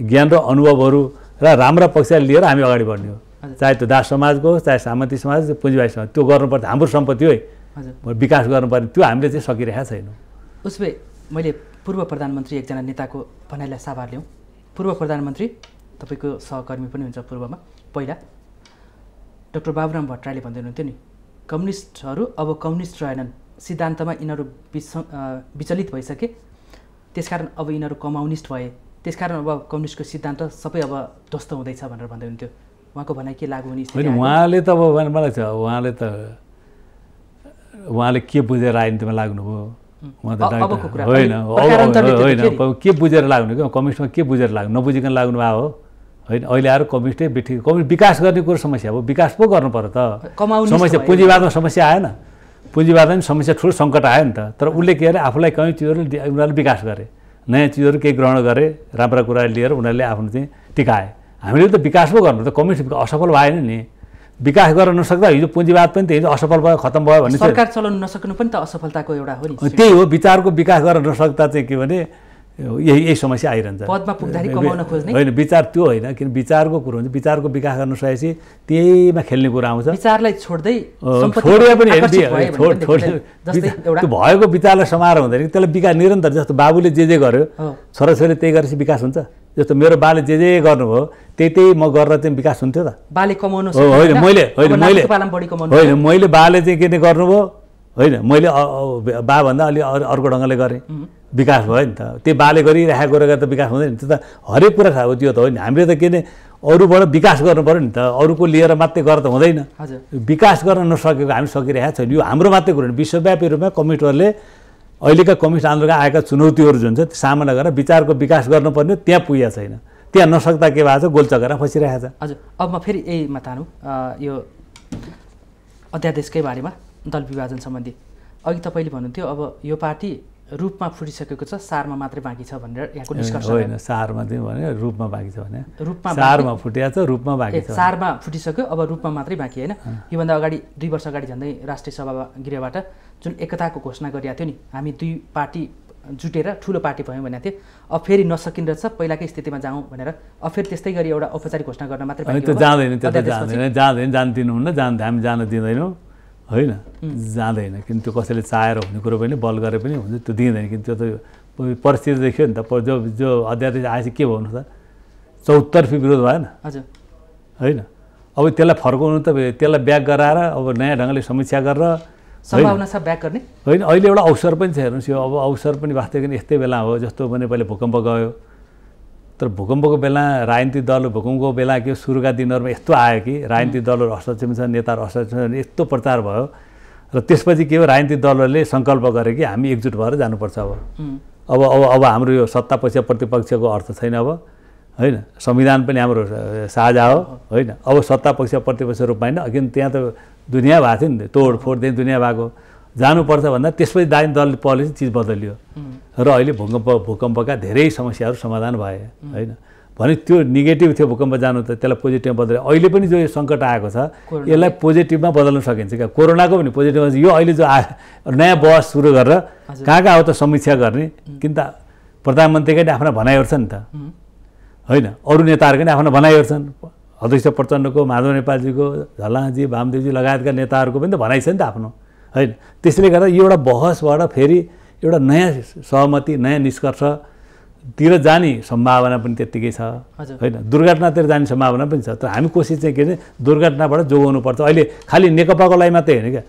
ज्ञान र अनुभवहरू र राम्रा पक्ष लिएर हामी अगाडि बढ्ने हो चाहे त्यो दास समाजको होस् चाहे सामन्ती समाज पुँजीवादी समाज त्यो गर्नुपर्छ हाम्रो सम्पत्ति हो है हजुर विकास गर्नुपर्ने त्यो हामीले चाहिँ सकिरहेका छैनौँ उस भए मैले पूर्व प्रधानमन्त्री एकजना नेताको भनाइलाई साभार ल्याउँ पूर्व प्रधानमन्त्री तपाईँको सहकर्मी पनि हुन्छ पूर्वमा पहिला डक्टर बाबुराम भट्टराईले भन्दै हुनुहुन्थ्यो नि कम्युनिस्टहरू अब कम्युनिस्ट रहेनन् सिद्धान्तमा यिनीहरू विस विचलित भइसके त्यसकारण अब यिनीहरू कम्युनिस्ट भए त्यसकारण अब कम्युनिस्टको सिद्धान्त सबै अब ध्वस्त हुँदैछ भनेर भन्दै हुन्थ्यो उहाँको भनाइ के लागु हुने उहाँले त अब मलाई छ उहाँले त उहाँले के बुझेर राजनीतिमा लाग्नुभयो उहाँ त होइन होइन के बुझेर लाग्नु क्या कम्युनिस्टमा के बुझेर लाग्नु नबुझिकन लाग्नु भयो हो होइन अहिले आएर कम्युनिस्टै बिठी कम्युनिस्ट विकास गर्ने कुरो समस्या हो विकास पो गर्नु पऱ्यो त कमाउनु समस्या पुँजीवादमा समस्या आएन पुँजीवादमा पनि समस्या ठुलो सङ्कट आयो नि त तर उसले के अरे आफूलाई कहीँ चिजहरू उनीहरूले विकास गरे नयाँ चिजहरू केही ग्रहण गरे राम्रा कुरा लिएर उनीहरूले आफ्नो चाहिँ टिकाए हामीले त विकास पो गर्नु त कम्युनिस्ट असफल भएन नि विकास गर्न नसक्दा हिजो पुँजीवाद पनि त्यही असफल भयो खत्तम भयो भने सरकार चलाउन नसक्नु पनि त असफलताको एउटा हो नि त्यही हो विचारको विकास गर्न नसक्दा चाहिँ के भने यही यही समस्या आइरहन्छ पदमा पुग्दाखेरि कमाउन खोज्ने होइन विचार त्यो होइन किन विचारको कुरो हुन्छ विचारको विकास गर्न सकेपछि त्यहीमा खेल्ने कुरो आउँछ विचारलाई छोड्दै छोडे पनि त्यो भएको विचारलाई समाएर हुँदैन कि त्यसलाई विकास निरन्तर जस्तो बाबुले जे जे गर्यो छोराछोरीले त्यही गरेपछि विकास हुन्छ जस्तो मेरो बाले जे जे गर्नुभयो त्यही त्यही म गरेर चाहिँ विकास हुन्थ्यो त बाले कमाउनु होइन मैले होइन मैले होइन मैले बाले चाहिँ के गर्नुभयो होइन मैले बाभन्दा अलि अर्को ढङ्गले गरेँ विकास भयो नि त त्यो बाले गरिराखेको गरेर त विकास हुँदैन नि त्यो त हरेक कुरा थाहा त्यो त हो नि हामीले त के नै अरूबाट विकास गर्नु पऱ्यो नि त अरूको लिएर मात्रै गर्दा त हुँदैन विकास गर्न नसकेको हामी सकिरहेको छैन यो हाम्रो मात्रै कुरो विश्वव्यापी रूपमा कम्युनिस्टहरूले अहिलेका कम्युनिस्ट आन्दोलनका आएका चुनौतीहरू जुन छ सामना गरेर विचारको विकास गर्नुपर्ने त्यहाँ पुगेको छैन त्यहाँ नसक्दा के भएको छ गोलचकेर फसिरहेको छ हजुर अब म फेरि यहीमा तानु यो अध्यादेशकै बारेमा दल विभाजन सम्बन्धी अघि तपाईँले भन्नुहुन्थ्यो अब यो पार्टी रूपमा फुटिसकेको छ सारमा मात्रै बाँकी छ भनेर यहाँको निष्कर्ष होइन सारमा चाहिँ भने रूपमा बाँकी छ भने रूपमा सारमा फुटिया छ रूपमा बाँकी छ सारमा फुटिसक्यो अब रूपमा मात्रै बाँकी होइन योभन्दा अगाडि दुई वर्ष अगाडि झन्दै राष्ट्रिय सभा गृहबाट जुन एकताको घोषणा गरिएको थियो नि हामी दुई पार्टी जुटेर ठुलो पार्टी भयौँ भनेको थिएँ अब फेरि नसकिने रहेछ पहिलाकै स्थितिमा जाउँ भनेर अब फेरि त्यस्तै गरी एउटा औपचारिक घोषणा गर्न मात्रै जाँदैन जाँदैन जाँदैन जान दिनुहुन्न जान हामी जान दिँदैनौँ होइन जाँदैन किन त्यो कसैले चाहेर हुने कुरो पनि बल गरे पनि हुन्छ त्यो दिँदैन किन त्यो त परिस्थिति देखियो नि त जो जो अध्यादेश आएपछि के भन्नु त चौतर्फी विरोध भएन होइन अब त्यसलाई फर्काउनु त त्यसलाई ब्याक गराएर अब नयाँ ढङ्गले समीक्षा गरेर ब्याक गर्ने होइन अहिले एउटा अवसर पनि छ हेर्नुहोस् यो अब अवसर पनि वास्तविक यस्तै बेला हो जस्तो भने पहिले भूकम्प गयो तर भूकम्पको बेला राजनीतिक दल भूकम्पको बेला के सुरुका दिनहरूमा यस्तो आयो कि राजनीतिक दलहरू हस्तक्षेप छन् नेताहरू हस्तक्षेप छन् यस्तो प्रचार भयो र त्यसपछि के हो राजनीतिक दलहरूले सङ्कल्प गरे कि हामी एकजुट भएर जानुपर्छ अब अब अब अब हाम्रो यो सत्ता पक्ष प्रतिपक्षको अर्थ छैन अब होइन संविधान पनि हाम्रो साझा हो होइन अब सत्ता पक्ष प्रतिपक्ष रूपमा होइन किन त्यहाँ त दुनियाँ भएको थियो नि तोडफोड दिने दुनियाँ भएको जानुपर्छ भन्दा त्यसपछि दाइन दल पहले चिज बदलियो र अहिले भूकम्प भूकम्पका धेरै समस्याहरू समाधान भए होइन भने त्यो निगेटिभ थियो भूकम्प जानु त त्यसलाई पोजिटिभमा बदल्यो अहिले पनि जो यो सङ्कट आएको छ यसलाई पोजिटिभमा बदल्न सकिन्छ क्या कोरोनाको पनि पोजिटिभमा यो अहिले जो आ नयाँ बहस सुरु गरेर कहाँ कहाँ हो त समीक्षा गर्ने किन त प्रधानमन्त्रीकै नि आफ्ना भनाइहरू छन् नि त होइन अरू नेताहरूको नि आफ्ना भनाइहरू छन् अध्यक्ष प्रचण्डको माधव नेपालजीको झलाजी भामदेवजी लगायतका नेताहरूको पनि त भनाइ छ नि त आफ्नो होइन त्यसले गर्दा यो एउटा बहसबाट फेरि एउटा नयाँ सहमति नयाँ निष्कर्षतिर जाने सम्भावना पनि त्यत्तिकै छ होइन दुर्घटनातिर जाने सम्भावना पनि छ तर हामी कोसिस चाहिँ के भने दुर्घटनाबाट जोगाउनु पर्छ अहिले खालि नेकपाको लागि मात्रै होइन क्या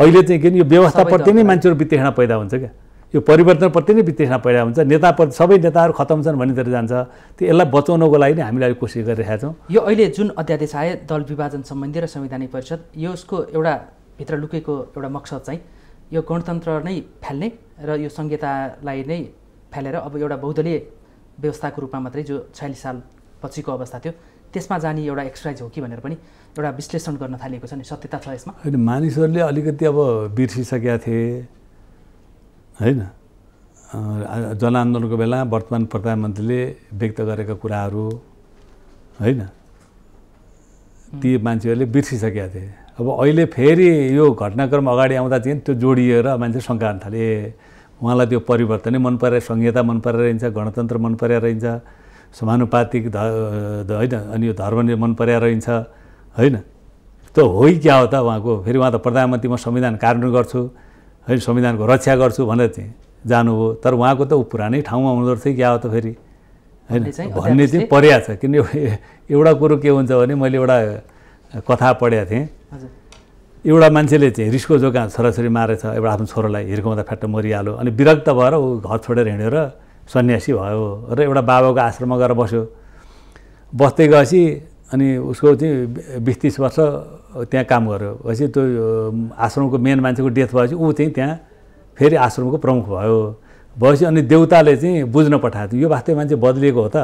अहिले चाहिँ के भने यो व्यवस्थाप्रति नै मान्छेहरू वित्तेषणा पैदा हुन्छ क्या यो परिवर्तनप्रति नै वित्तेषणा पैदा हुन्छ नेताप्रति सबै नेताहरू खतम छन् भन्नेतिर जान्छ त्यो यसलाई बचाउनको लागि नै हामीले अहिले कोसिस गरिरहेका छौँ यो अहिले जुन अध्यादेश आयो दल विभाजन सम्बन्धी र संवैधानिक परिषद यो यसको एउटा भित्र लुकेको एउटा मकसद चाहिँ यो गणतन्त्र नै फ्याल्ने र यो संहितालाई नै फ्यालेर अब एउटा बहुदलीय व्यवस्थाको रूपमा मात्रै जो छयालिस साल पछिको अवस्था थियो त्यसमा जाने एउटा एक्सर्साइज हो कि भनेर पनि एउटा विश्लेषण गर्न थालिएको छ नि सत्यता छ यसमा होइन मानिसहरूले अलिकति अब बिर्सिसकेका थिए होइन जनआन्दोलनको बेला वर्तमान प्रधानमन्त्रीले व्यक्त गरेका कुराहरू होइन ती मान्छेहरूले बिर्सिसकेका थिए अब अहिले फेरि यो घटनाक्रम अगाडि आउँदा चाहिँ त्यो जोडिएर मान्छे शङ्का थाले उहाँलाई त्यो परिवर्तनै मन परेर संहिता मन परेर रहन्छ गणतन्त्र मन परेर रहन्छ समानुपातिक ध होइन अनि यो धर्म मन परेर रहन्छ होइन त हो क्या हो त उहाँको फेरि उहाँ त प्रधानमन्त्री म संविधान कार्यान्वयन गर्छु होइन संविधानको रक्षा गर्छु भनेर चाहिँ जानुभयो तर उहाँको त ऊ पुरानै ठाउँमा हुँदो रहेछ क्या हो त फेरि होइन भन्ने चाहिँ परिया छ किन एउटा कुरो के हुन्छ भने मैले एउटा कथा पढेको थिएँ एउटा मान्छेले चाहिँ रिसको जोगा छोराछोरी मारेछ एउटा आफ्नो छोरालाई हिर्काउँदा फ्याट्ट मरिहाल्यो अनि विरक्त भएर ऊ घर छोडेर हिँडेर सन्यासी भयो र एउटा बाबाको आश्रममा गएर बस्यो बस्दै गएपछि अनि उसको चाहिँ बिस तिस वर्ष त्यहाँ काम गर्यो भएपछि त्यो आश्रमको मेन मान्छेको डेथ भएपछि ऊ चाहिँ त्यहाँ फेरि आश्रमको प्रमुख भयो भएपछि अनि देउताले चाहिँ बुझ्न पठाएको थियो यो वास्तव मान्छे बद्लिएको हो त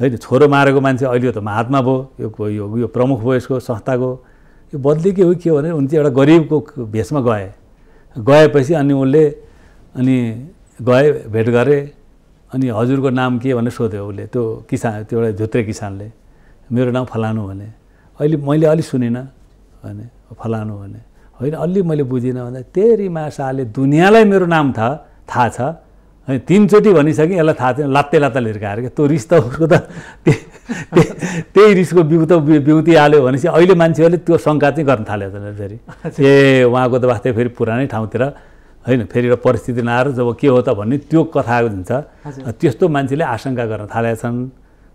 होइन छोरो मारेको मान्छे अहिले त महात्मा भयो यो यो प्रमुख भयो यसको संस्थाको यो बदली के हो के भने उनी चाहिँ एउटा गरिबको भेषमा गए गएपछि अनि उसले अनि गए भेट गरे अनि हजुरको नाम के भनेर सोध्यो उसले त्यो किसान त्यो एउटा झुत्रे किसानले मेरो नाम फलानु भने अहिले मैले अलि सुनेन भने फलानु भने होइन अलि मैले बुझिनँ भने तेरी मासाले दुनियाँलाई मेरो नाम था थाहा छ है तिनचोटि भनिसकेँ यसलाई थाहा छैन लात्ते लात्ता लिएर क्या त्यो रिस त उसको त त्यही रिसको बिउ त बिउति हाल्यो भनेपछि अहिले मान्छेहरूले त्यो शङ्का चाहिँ गर्न थाल्यो त्यसलाई फेरि ए उहाँको त वास्तै फेरि पुरानै ठाउँतिर होइन फेरि र परिस्थिति नआएर जब के हो त भन्ने त्यो कथा हुन्छ त्यस्तो मान्छेले आशङ्का गर्न थालेका छन्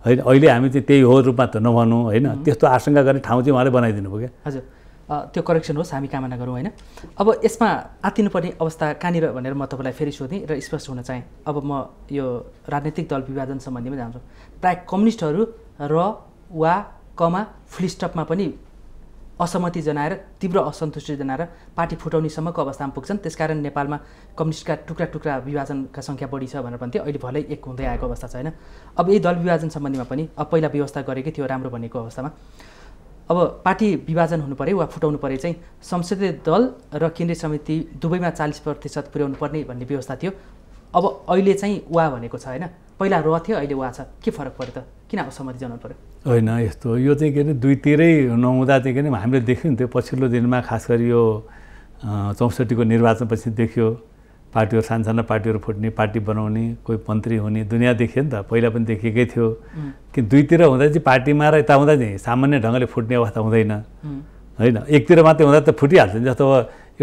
होइन अहिले हामी चाहिँ त्यही हो रूपमा त नभनौँ होइन त्यस्तो आशङ्का गर्ने ठाउँ चाहिँ उहाँले बनाइदिनु भयो क्या हजुर त्यो करेक्सन होस् हामी कामना गरौँ होइन अब यसमा आतिनुपर्ने अवस्था कहाँनिर भनेर म तपाईँलाई फेरि सोधेँ र स्पष्ट हुन चाहेँ अब म यो राजनैतिक दल विभाजन सम्बन्धीमा जान्छु प्रायः कम्युनिस्टहरू र वा कमा फ्लिस्टपमा पनि असहमति जनाएर तीव्र असन्तुष्टि जनाएर पार्टी फुटाउनेसम्मको अवस्थामा पुग्छन् त्यसकारण नेपालमा कम्युनिस्टका टुक्रा टुक्रा विभाजनका सङ्ख्या बढी छ भनेर भन्थ्यो अहिले भलै एक हुँदै आएको अवस्था छ होइन अब यही दल विभाजन सम्बन्धीमा पनि अब पहिला व्यवस्था गरेकै थियो राम्रो भनेको अवस्थामा अब पार्टी विभाजन हुनु पऱ्यो वा फुटाउनु पऱ्यो चाहिँ संसदीय दल र केन्द्रीय समिति दुवैमा चालिस प्रतिशत पुर्याउनु पर्ने भन्ने व्यवस्था थियो अब अहिले चाहिँ वा भनेको छ होइन पहिला र थियो अहिले वा छ के फरक पऱ्यो त किन अब सहमति जनाउनु पऱ्यो होइन यस्तो यो चाहिँ के अरे दुईतिरै नहुँदा चाहिँ के अरे हामीले देख्यौँ नि त्यो पछिल्लो दिनमा खास गरी यो चौसठीको निर्वाचनपछि देखियो पार्टीहरू सानसाना पार्टीहरू फुट्ने पार्टी बनाउने कोही मन्त्री हुने दुनियाँ देखियो नि त पहिला पनि देखेकै थियो कि दुईतिर हुँदा चाहिँ पार्टीमा र यता हुँदा चाहिँ सामान्य ढङ्गले फुट्ने अवस्था हुँदैन होइन एकतिर मात्रै हुँदा त फुटिहाल्छ नि जस्तो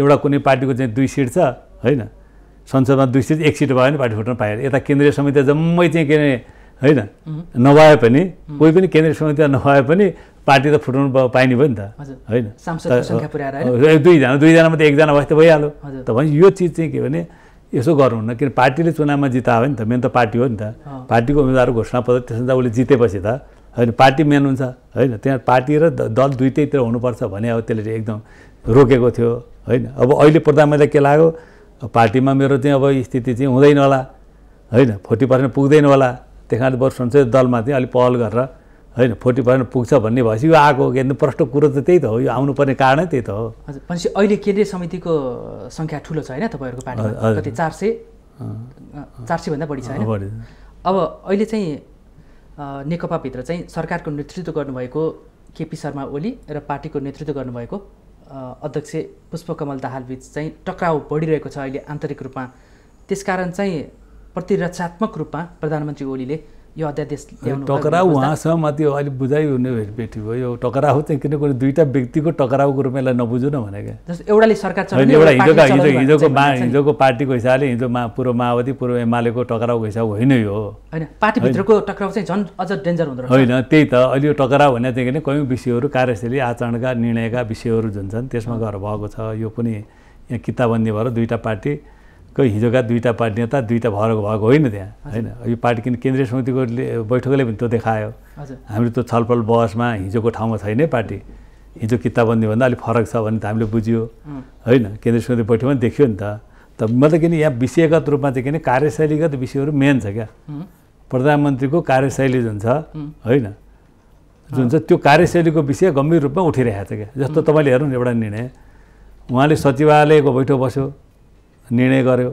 एउटा कुनै पार्टीको चाहिँ दुई सिट छ होइन संसदमा दुई सिट एक सिट भयो भने पार्टी फुट्न पाएन यता केन्द्रीय समिति जम्मै चाहिँ के अरे होइन नभए पनि कोही पनि केन्द्रीय समितिमा नभए पनि पार्टी त फुटाउनु पाइने भयो नि त होइन दुईजना दुईजनामा त एकजना भए त भइहाल्यो त भने यो चिज चाहिँ के भने यसो गरौँ न किन पार्टीले चुनावमा जितायो नि त मेन त पार्टी हो नि त पार्टीको उम्मेदवार पत्र त्यसमा त उसले जितेपछि त होइन पार्टी मेन हुन्छ होइन त्यहाँ पार्टी र दल दुइटैतिर हुनुपर्छ भने अब त्यसले एकदम रोकेको थियो होइन अब अहिले प्रधानमन्त्रीलाई के लाग्यो पार्टीमा मेरो चाहिँ अब स्थिति चाहिँ हुँदैन होला होइन फोर्टी पर्सेन्ट पुग्दैन होला त्यही कारणले बरु संसदीय दलमाथि अलिक पहल गरेर होइन फोर्टी पर्सेन्ट पुग्छ भन्ने भएपछि यो आएको के प्रष्ट कुरो त त्यही त हो यो आउनुपर्ने कारणै त्यही त हो हजुर भनेपछि अहिले केन्द्रीय समितिको सङ्ख्या ठुलो छ होइन तपाईँहरूको पार्टी कति चार सय चार सयभन्दा बढी छ होइन अब अहिले चाहिँ नेकपाभित्र चाहिँ सरकारको नेतृत्व गर्नुभएको केपी शर्मा ओली र पार्टीको नेतृत्व गर्नुभएको अध्यक्ष पुष्पकमल दाहालबीच चाहिँ टक्राउ बढिरहेको छ अहिले आन्तरिक रूपमा त्यसकारण चाहिँ प्रतिरक्षात्मक रूपमा प्रधानमन्त्री ओलीले यो अध्यादेश टकराउ उहाँसम्म त्यो अहिले बुझाइ हुने भेटी भयो यो टकराउ चाहिँ किनभने दुईवटा व्यक्तिको टकराउको रूपमा यसलाई नबुझु न क्या जस्तो एउटाले सरकार एउटा हिजोको हिजो हिजोको मा हिजोको पार्टीको हिसाबले हिजो मा पूर्व माओवादी पूर्व एमालेको टकराउको हिसाब होइन यो होइन पार्टीभित्रको टकराउ चाहिँ झन् अझ डेन्जर हुँदो रहेछ होइन त्यही त अहिले यो टकराउ भने चाहिँ कयौँ विषयहरू कार्यशैली आचरणका निर्णयका विषयहरू जुन छन् त्यसमा गएर भएको छ यो पनि यहाँ किताबन्दी भएर दुईवटा पार्टी कोही हिजोका दुईवटा पार्टी नेता दुईवटा भएर भएको होइन त्यहाँ होइन यो पार्टी किन केन्द्रीय समितिको बैठकले पनि त्यो देखायो हाम्रो त्यो छलफल बहसमा हिजोको ठाउँमा छैन पार्टी हिजो किताबन्दीभन्दा अलिक फरक छ भने त हामीले बुझ्यो होइन केन्द्रीय समिति बैठकमा देखियो नि त त मतलब किन यहाँ विषयगत रूपमा चाहिँ किन कार्यशैलीगत विषयहरू मेन छ क्या प्रधानमन्त्रीको कार्यशैली जुन छ होइन जुन छ त्यो कार्यशैलीको विषय गम्भीर रूपमा उठिरहेको छ क्या जस्तो तपाईँले हेर्नु एउटा निर्णय उहाँले सचिवालयको बैठक बस्यो निर्णय गर्यो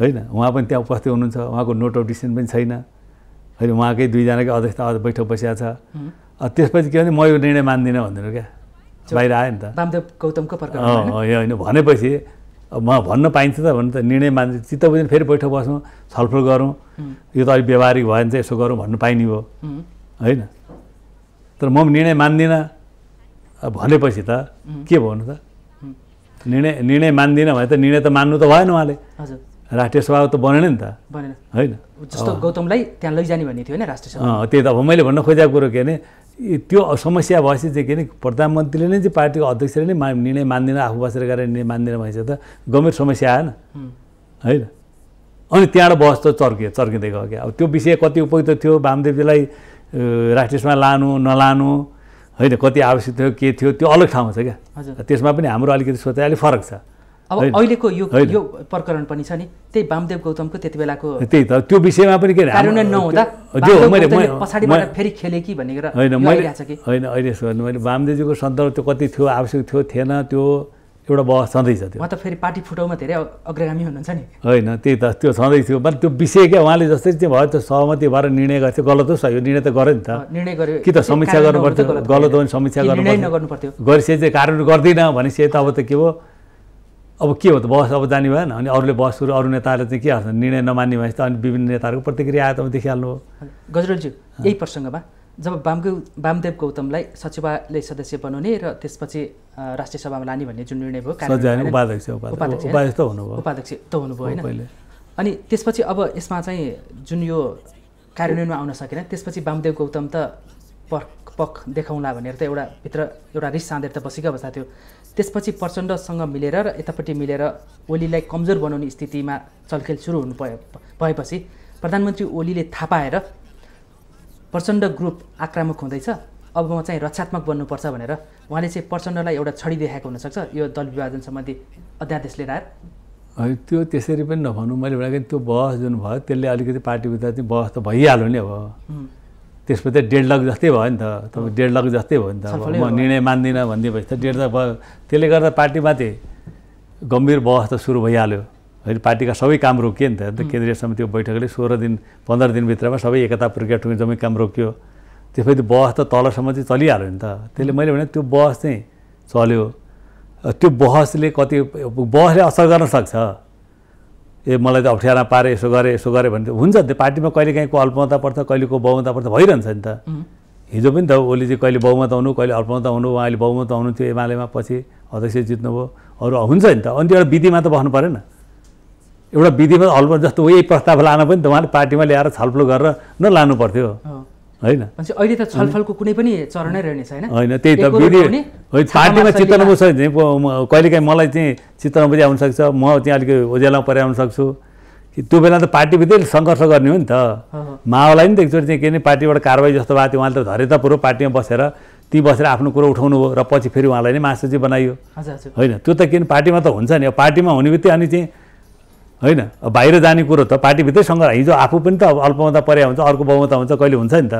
होइन उहाँ पनि त्यहाँ उपस्थित हुनुहुन्छ उहाँको नोट अफ डिसिसन पनि छैन होइन उहाँकै दुईजनाकै अध्यक्षता बैठक बसिया छ त्यसपछि के भने म यो निर्णय मान्दिनँ भन्दिनँ क्या बाहिर आयो नि त रामदेव गौतमको होइन भनेपछि म भन्न पाइन्छ त भन्नु त निर्णय मान्छ चित्त बुझ्ने फेरि बैठक बसौँ छलफल गरौँ यो त अलिक व्यवहारिक भयो भने चाहिँ यसो गरौँ भन्नु पाइने हो होइन तर म निर्णय मान्दिनँ भनेपछि त के भन्नु त निर्णय निर्णय मान्दिनँ भने त निर्णय त मान्नु त भएन उहाँले हजुर राष्ट्रिय सभा त बनेन नि त बनेन होइन जस्तो गौतमलाई त्यहाँ लैजाने भन्ने थियो होइन राष्ट्रिय सभा त्यही त अब मैले भन्न खोजेको कुरो के भने त्यो समस्या भएपछि चाहिँ के अरे प्रधानमन्त्रीले नै चाहिँ पार्टीको अध्यक्षले नै निर्णय मान्दिनँ आफू बसेर गएर निर्णय मान्दिनँ भनेपछि त गम्भीर समस्या आएन होइन अनि त्यहाँबाट बस त चर्कियो चर्किँदै गयो क्या अब त्यो विषय कति उपयुक्त थियो वामदेवजीलाई राष्ट्रिय सभा लानु नलानु होइन कति आवश्यक थियो के थियो त्यो अलग ठाउँमा छ क्या त्यसमा पनि हाम्रो अलिकति सोचाइ अलिक फरक छ अब अहिलेको यो यो प्रकरण पनि छ नि त्यही वामदेव गौतमको त्यति बेलाको त्यही त त्यो विषयमा पनि के होइन मैले होइन अहिले मैले वामदेवजीको सन्दर्भ त्यो कति थियो आवश्यक थियो थिएन त्यो एउटा बहस छँदैछ त्यो म त फेरि पार्टी फुटाउमा धेरै अग्रगामी हुनुहुन्छ नि होइन त्यही त त्यो छँदै थियो मतलब त्यो विषय क्या उहाँले जस्तै चाहिँ भयो त्यो सहमति भएर निर्णय गर्थ्यो गलत हो सही निर्णय त गऱ्यो नि त निर्णय गर्यो कि त समीक्षा गर्नु पर्थ्यो गलत हो भने समीक्षा गर्नु पर्थ्यो गरिसके चाहिँ कारण गर्दैन भनेपछि त अब त के हो अब के हो त बहस अब जाने भएन अनि अरूले बहस सुरु अरू नेताहरूले चाहिँ के हाल्छ निर्णय नमान्ने भएपछि त अनि विभिन्न नेताहरूको प्रतिक्रिया आयो त देखिहाल्नु हो गजरजी यही प्रसङ्गमा जब वामदेव वामदेव गौतमलाई सचिवालय सदस्य बनाउने र त्यसपछि राष्ट्रिय सभामा लाने भन्ने जुन निर्णय भयो उपाध्यक्ष उपाध्यक्ष उपाध्यक्ष त हुनुभयो होइन अनि त्यसपछि अब यसमा चाहिँ जुन यो कार्यान्वयनमा आउन सकेन त्यसपछि वामदेव गौतम त पख पख देखाउँला भनेर त एउटा भित्र एउटा रिस साँधेर त बसेको अवस्था थियो त्यसपछि प्रचण्डसँग मिलेर र यतापट्टि मिलेर ओलीलाई कमजोर बनाउने स्थितिमा चलखेल सुरु हुनु भयो भएपछि प्रधानमन्त्री ओलीले थाहा पाएर प्रचण्ड ग्रुप आक्रामक हुँदैछ अब म चाहिँ रक्षात्मक बन्नुपर्छ भनेर उहाँले चाहिँ प्रचण्डलाई एउटा छडी देखाएको हुनसक्छ यो दल विभाजन सम्बन्धी अध्यादेश लिएर आएर त्यो त्यसरी पनि नभनौँ मैले भनेको त्यो बहस जुन भयो त्यसले अलिकति पार्टीभित्र चाहिँ बहस त भइहाल्यो नि अब त्यसपछि डेढ लाख जस्तै भयो नि त तपाईँ डेढ लाख जस्तै भयो नि त म निर्णय मान्दिनँ भनिदिएपछि त डेढ लाख भयो त्यसले गर्दा पार्टीमाथि गम्भीर बहस त सुरु भइहाल्यो होइन पार्टीका सबै काम रोकियो नि त अन्त केन्द्रीय समितिको बैठकले सोह्र दिन पन्ध्र दिनभित्रमा सबै एकता प्रक्रिया टुङ्गे जम्मै काम रोकियो त्यसपछि बहस त तलसम्म चाहिँ चलिहाल्यो नि त त्यसले मैले भने त्यो बहस चाहिँ चल्यो त्यो बहसले कति बहसले असर गर्न सक्छ ए मलाई त अप्ठ्यारा पारे यसो गरेँ यसो गरेँ भने हुन्छ नि पार्टीमा कहिले काहीँ को अल्पमता पर्छ कहिले को बहुमता पर्छ भइरहन्छ नि त हिजो पनि त ओली चाहिँ कहिले बहुमत आउनु कहिले अल्पमत आउनु उहाँले बहुमत आउनु थियो एमालेमा पछि अध्यक्ष जित्नुभयो अरू हुन्छ नि त अनि त्यो एउटा विधिमा त बस्नु परेन एउटा विधिमा हलमा जस्तो यही प्रस्ताव लान पनि त उहाँले पार्टीमा ल्याएर छलफल गरेर न लानु पर्थ्यो होइन अहिले त छलफलको कुनै पनि चरण नै छैन होइन त्यही त विधि पार्टीमा चित्त नबुझ्छ कहिलेकाहीँ मलाई चाहिँ चित्त नबुझि सक्छ म चाहिँ अलिक ओजेलामा पर्याउन सक्छु त्यो बेला त पार्टीभित्रै सङ्घर्ष गर्ने हो नि त माओलाई नि त एकचोटि चाहिँ के नै पार्टीबाट कारवाही जस्तो भएको थियो उहाँले त त धरे पुरो पार्टीमा बसेर ती बसेर आफ्नो कुरो उठाउनु भयो र पछि फेरि उहाँलाई नै महासचिव बनाइयो होइन त्यो त किन पार्टीमा त हुन्छ नि अब पार्टीमा हुने बित्तिकै अनि चाहिँ होइन बाहिर जाने कुरो त पार्टीभित्रै सङ्घर्ष हिजो आफू पनि त अब अल्पमता पर्या हुन्छ अर्को बहुमत हुन्छ कहिले हुन्छ नि त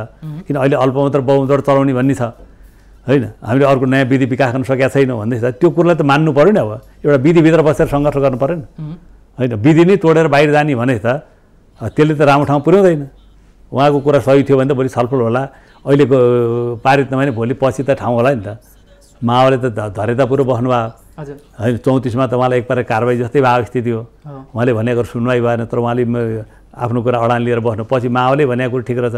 किन अहिले अल्पमत र चलाउने भन्ने छ होइन हामीले अर्को नयाँ विधि विकास गर्न सकेका छैनौँ भन्दैछ त्यो कुरोलाई त मान्नु पऱ्यो नि अब एउटा विधिभित्र बसेर सङ्घर्ष गर्नु पऱ्यो नि होइन विधि नै तोडेर बाहिर जाने भने त त्यसले त राम्रो ठाउँ पुर्याउँदैन उहाँको कुरा सही थियो भने त भोलि छलफल होला अहिलेको पारित नभए भोलि पछि त ठाउँ होला नि त माओले त धरेतापुर बस्नुभयो होइन चौतिसमा त उहाँलाई एकपल्ट कारवाही जस्तै भएको स्थिति हो उहाँले भनेको सुनवाई भएन तर उहाँले आफ्नो कुरा अडान लिएर बस्नु पछि माओले भनेको कुरो ठिक रहेछ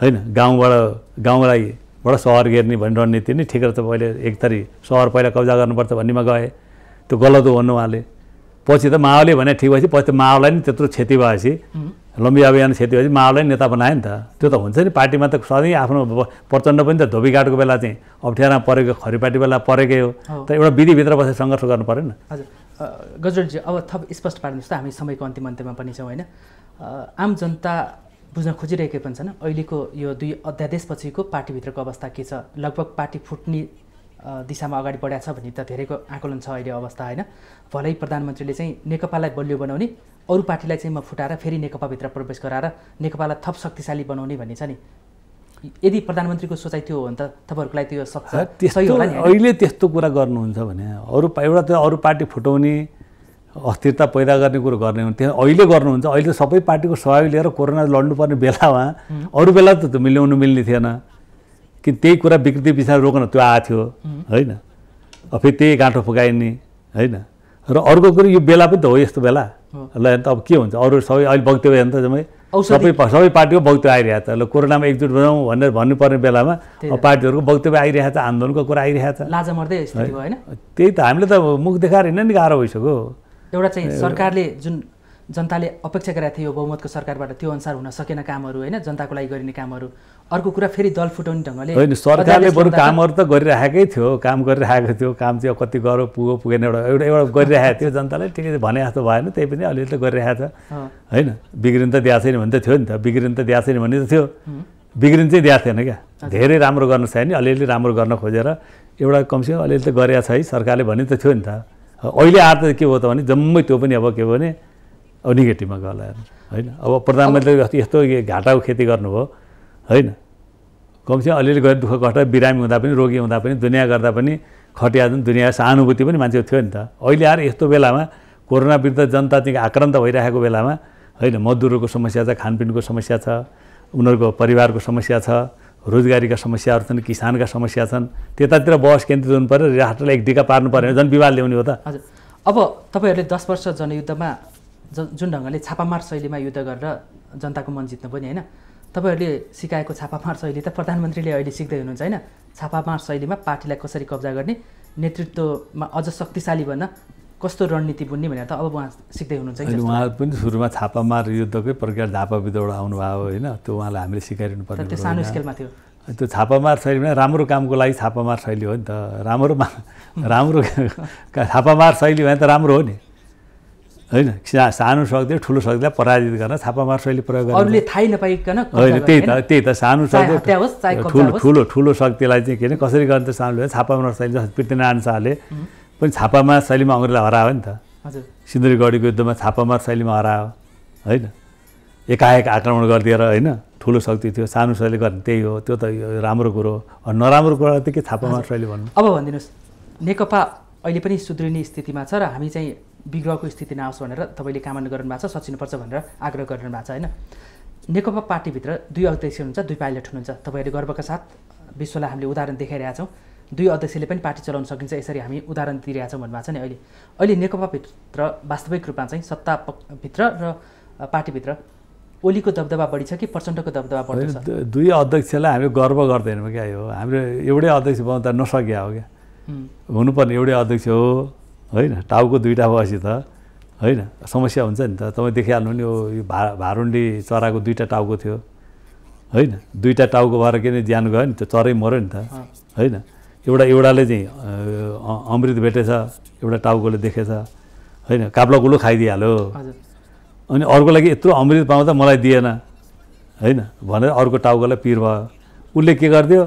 होइन गाउँबाट गाउँलाई बाट सहर घेर्ने भन्ने रणनीति नै ठिक रहेछ पहिले एक थरी सहर पहिला कब्जा गर्नुपर्छ भन्नेमा गए त्यो गलत हो भन्नु उहाँले पछि त माओले भने ठिक भएपछि पछि त माओलाई नि त्यत्रो क्षति भएपछि लम्बी अभियान क्षति भएपछि माओलाई नेता बनायो नि त त्यो त हुन्छ नि पार्टीमा त सधैँ आफ्नो प्रचण्ड पनि त धोबीघाटको बेला चाहिँ अप्ठ्यारामा परेको खरी पार्टी बेला परेकै हो त एउटा विधिभित्र बसेर सङ्घर्ष गर्नु पऱ्यो नि हजुर गजलजी अब थप स्पष्ट पार्नुहोस् त हामी समयको अन्तिम अन्त्यमा पनि छौँ होइन आम जनता बुझ्न खोजिरहेकै पनि छन् अहिलेको यो दुई अध्यादेशपछिको पार्टीभित्रको अवस्था के छ लगभग पार्टी फुट्ने दिशामा अगाडि बढाएको छ भन्ने त धेरैको आकलन छ अहिले अवस्था होइन भलै प्रधानमन्त्रीले चाहिँ नेकपालाई बलियो बनाउने अरू पार्टीलाई चाहिँ म फुटाएर फेरि नेकपाभित्र प्रवेश गराएर नेकपालाई थप शक्तिशाली बनाउने भन्ने छ नि यदि प्रधानमन्त्रीको सोचाइ त्यो हो भने त तपाईँहरूलाई त्यो सही होला अहिले त्यस्तो कुरा गर्नुहुन्छ भने अरू एउटा त्यो अरू पार्टी फुटाउने अस्थिरता पैदा गर्ने कुरो गर्ने हुन्थ्यो अहिले गर्नुहुन्छ अहिले सबै पार्टीको सहयोग लिएर कोरोना लड्नुपर्ने बेलामा अरू बेला त मिलाउनु मिल्ने थिएन किन त्यही कुरा विकृति विचार रोक्न त्यो आएको थियो होइन फेरि त्यही गाँठो फुकाइने होइन र अर्को कुरो यो बेला पनि त हो यस्तो बेला ल त अब के हुन्छ अरू सबै अहिले बग्त्यो भने त जम्मै सबै सबै पार्टीको बक्तव्य आइरहेको छ ल कोरोनामा एकजुट बनाऊ भनेर भन्नुपर्ने बेलामा पार्टीहरूको बक्तव्य आइरहेको छ आन्दोलनको कुरा आइरहेको छ त्यही त हामीले त मुख देखाएर हिँड्न नि गाह्रो भइसक्यो एउटा चाहिँ सरकारले जुन जनताले अपेक्षा गरेका थिए यो बहुमतको सरकारबाट त्यो अनुसार हुन सकेन कामहरू होइन जनताको लागि गरिने कामहरू अर्को कुरा फेरि दल फुटाउने ढङ्गले होइन सरकारले बरु कामहरू त गरिराखेकै थियो काम गरिरहेको थियो काम चाहिँ कति गरौँ पुगो पुगेन एउटा एउटा एउटा गरिरहेको थियो जनताले ठिकै भने जस्तो भएन त्यही पनि अलिअलि त गरिरहेको छ होइन बिग्रिनु त दिएको छैन भने त थियो नि त बिग्रिनु त दिएको छैन भने त थियो बिग्रिनु चाहिँ दिएको थिएन क्या धेरै राम्रो गर्न नि अलिअलि राम्रो गर्न खोजेर एउटा कमसेकम अलिअलि त गरेका छ है सरकारले भने त थियो नि त अहिले आएर त के हो त भने जम्मै त्यो पनि अब के भने अब नेगेटिभमा गला होइन अब प्रधानमन्त्रीले अस्ति यस्तो घाटाको खेती गर्नुभयो होइन कमसेकम अलिअलि गरेर दुःख कष्ट बिरामी हुँदा पनि रोगी हुँदा पनि दुनियाँ गर्दा पनि खटिया जुन दुनियाँ सहानुभूति पनि मान्छेको थियो नि त अहिले आएर यस्तो बेलामा कोरोना विरुद्ध जनता चाहिँ आक्रान्त भइरहेको बेलामा होइन मजदुरहरूको समस्या छ खानपिनको समस्या छ उनीहरूको परिवारको समस्या छ रोजगारीका समस्याहरू छन् किसानका समस्या छन् त्यतातिर बहस केन्द्रित हुनु पऱ्यो राष्ट्रलाई एक ढिका पार्नु पऱ्यो भने झन् ल्याउने हो त हजुर अब तपाईँहरूले दस वर्ष जनयुद्धमा जुन ढङ्गले छापामार शैलीमा युद्ध गरेर जनताको मन जित्नु पनि होइन तपाईँहरूले सिकाएको छापामार शैली त प्रधानमन्त्रीले अहिले सिक्दै हुनुहुन्छ होइन छापामार शैलीमा पार्टीलाई कसरी कब्जा गर्ने नेतृत्वमा अझ शक्तिशाली भन्न कस्तो रणनीति बुन्ने भनेर त अब उहाँ सिक्दै हुनुहुन्छ उहाँ पनि सुरुमा छापामार युद्धकै प्रकार विधबाट आउनुभयो होइन त्यो उहाँलाई हामीले सिकाइरहनु पर्छ त्यो सानो स्केलमा थियो त्यो छापामार शैली भने राम्रो कामको लागि छापामार शैली हो नि त राम्रो राम्रो छापामार शैली भने त राम्रो हो नि होइन सानो शक्ति ठुलो शक्तिलाई पराजित गर्न छापामार शैली प्रयोग गर्नु अरूले थाहै नपाइकन होइन त्यही त त्यही त सानो शक्ति ठुलो ठुलो ठुलो शक्तिलाई चाहिँ के अरे कसरी गर्ने त सानो छापामार शैली जस्तो पृथ्वीनारायण शाहले पनि छापामार शैलीमा अङ्ग्रेजलाई हरायो नि त सिन्दुरगढीको युद्धमा छापामार शैलीमा हरायो होइन एकाएक आक्रमण गरिदिएर होइन ठुलो शक्ति थियो सानो शैली गर्ने त्यही हो त्यो त राम्रो कुरो हो नराम्रो कुरा त के छापामार शैली भन्नु अब भनिदिनुहोस् नेकपा अहिले पनि सुध्रिने स्थितिमा छ र हामी चाहिँ विग्रहको स्थिति नआओस् भनेर तपाईँले कामना गर्नु भएको छ सचिनुपर्छ भनेर आग्रह गर्नु भएको छ होइन नेकपा पार्टीभित्र दुई अध्यक्ष हुनुहुन्छ दुई पाइलट हुनुहुन्छ तपाईँहरू गर्वका साथ विश्वलाई हामीले उदाहरण देखाइरहेका देखाइरहेछौँ दुई अध्यक्षले पनि पार्टी चलाउन सकिन्छ यसरी हामी उदाहरण दिइरहेका दिइरहेछौँ भन्नुभएको छ नि अहिले अहिले नेकपाभित्र वास्तविक रूपमा चाहिँ सत्ता भित्र र पार्टीभित्र ओलीको दबदबा बढी छ कि प्रचण्डको दबदबा बढी दुई अध्यक्षलाई हामी गर्व गर्दैनौँ क्या यो हाम्रो एउटै अध्यक्ष बनाउँदा नसकिया हो क्या हुनुपर्ने एउटै अध्यक्ष हो होइन टाउको दुइटा भएपछि त होइन समस्या हुन्छ नि त तपाईँ देखिहाल्नु नि यो भा भारुन्डी चराको दुईवटा टाउको थियो होइन दुईवटा टाउको भएर के नै ज्यान गयो नि त्यो चरै मऱ्यो नि त होइन एउटा एउटाले चाहिँ अमृत भेटेछ एउटा टाउकोले देखेछ होइन काप्लोकुलो खाइदिइहाल्यो अनि अर्को लागि यत्रो अमृत पाउँदा मलाई दिएन होइन भनेर अर्को टाउकोलाई पिर भयो उसले के गरिदियो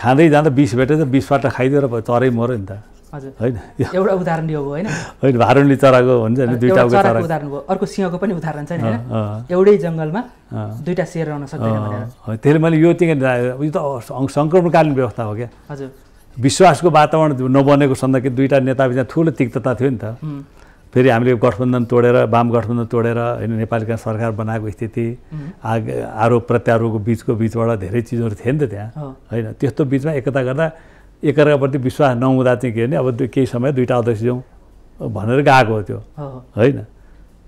खाँदै जाँदा बिस भेटेछ बिस खाइदियो र चरै मऱ्यो नि त होइन एउटा उदाहरण यो होइन होइन भारुणले चराको हुन्छ नि दुईवटा चराको उदाहरण भयो अर्को सिंहको पनि उदाहरण छ नि होइन एउटै जङ्गलमा दुईवटा सेयर रहन सक्दैन भनेर त्यसले मैले यो चाहिँ यो त सङ्क्रमणकालीन व्यवस्था हो क्या हजुर विश्वासको वातावरण नबनेको सन्दर्भ दुईवटा बिचमा ठुलो तिक्तता थियो नि त फेरि हामीले गठबन्धन तोडेर वाम गठबन्धन तोडेर होइन नेपालीका सरकार बनाएको स्थिति आरोप प्रत्यारोपको बिचको बिचबाट धेरै चिजहरू थिए नि त त्यहाँ होइन त्यस्तो बिचमा एकता गर्दा एकअर्काप्रति विश्वास नहुँदा चाहिँ के भने अब केही समय दुईवटा अध्यक्ष जाउँ भनेर गएको हो त्यो होइन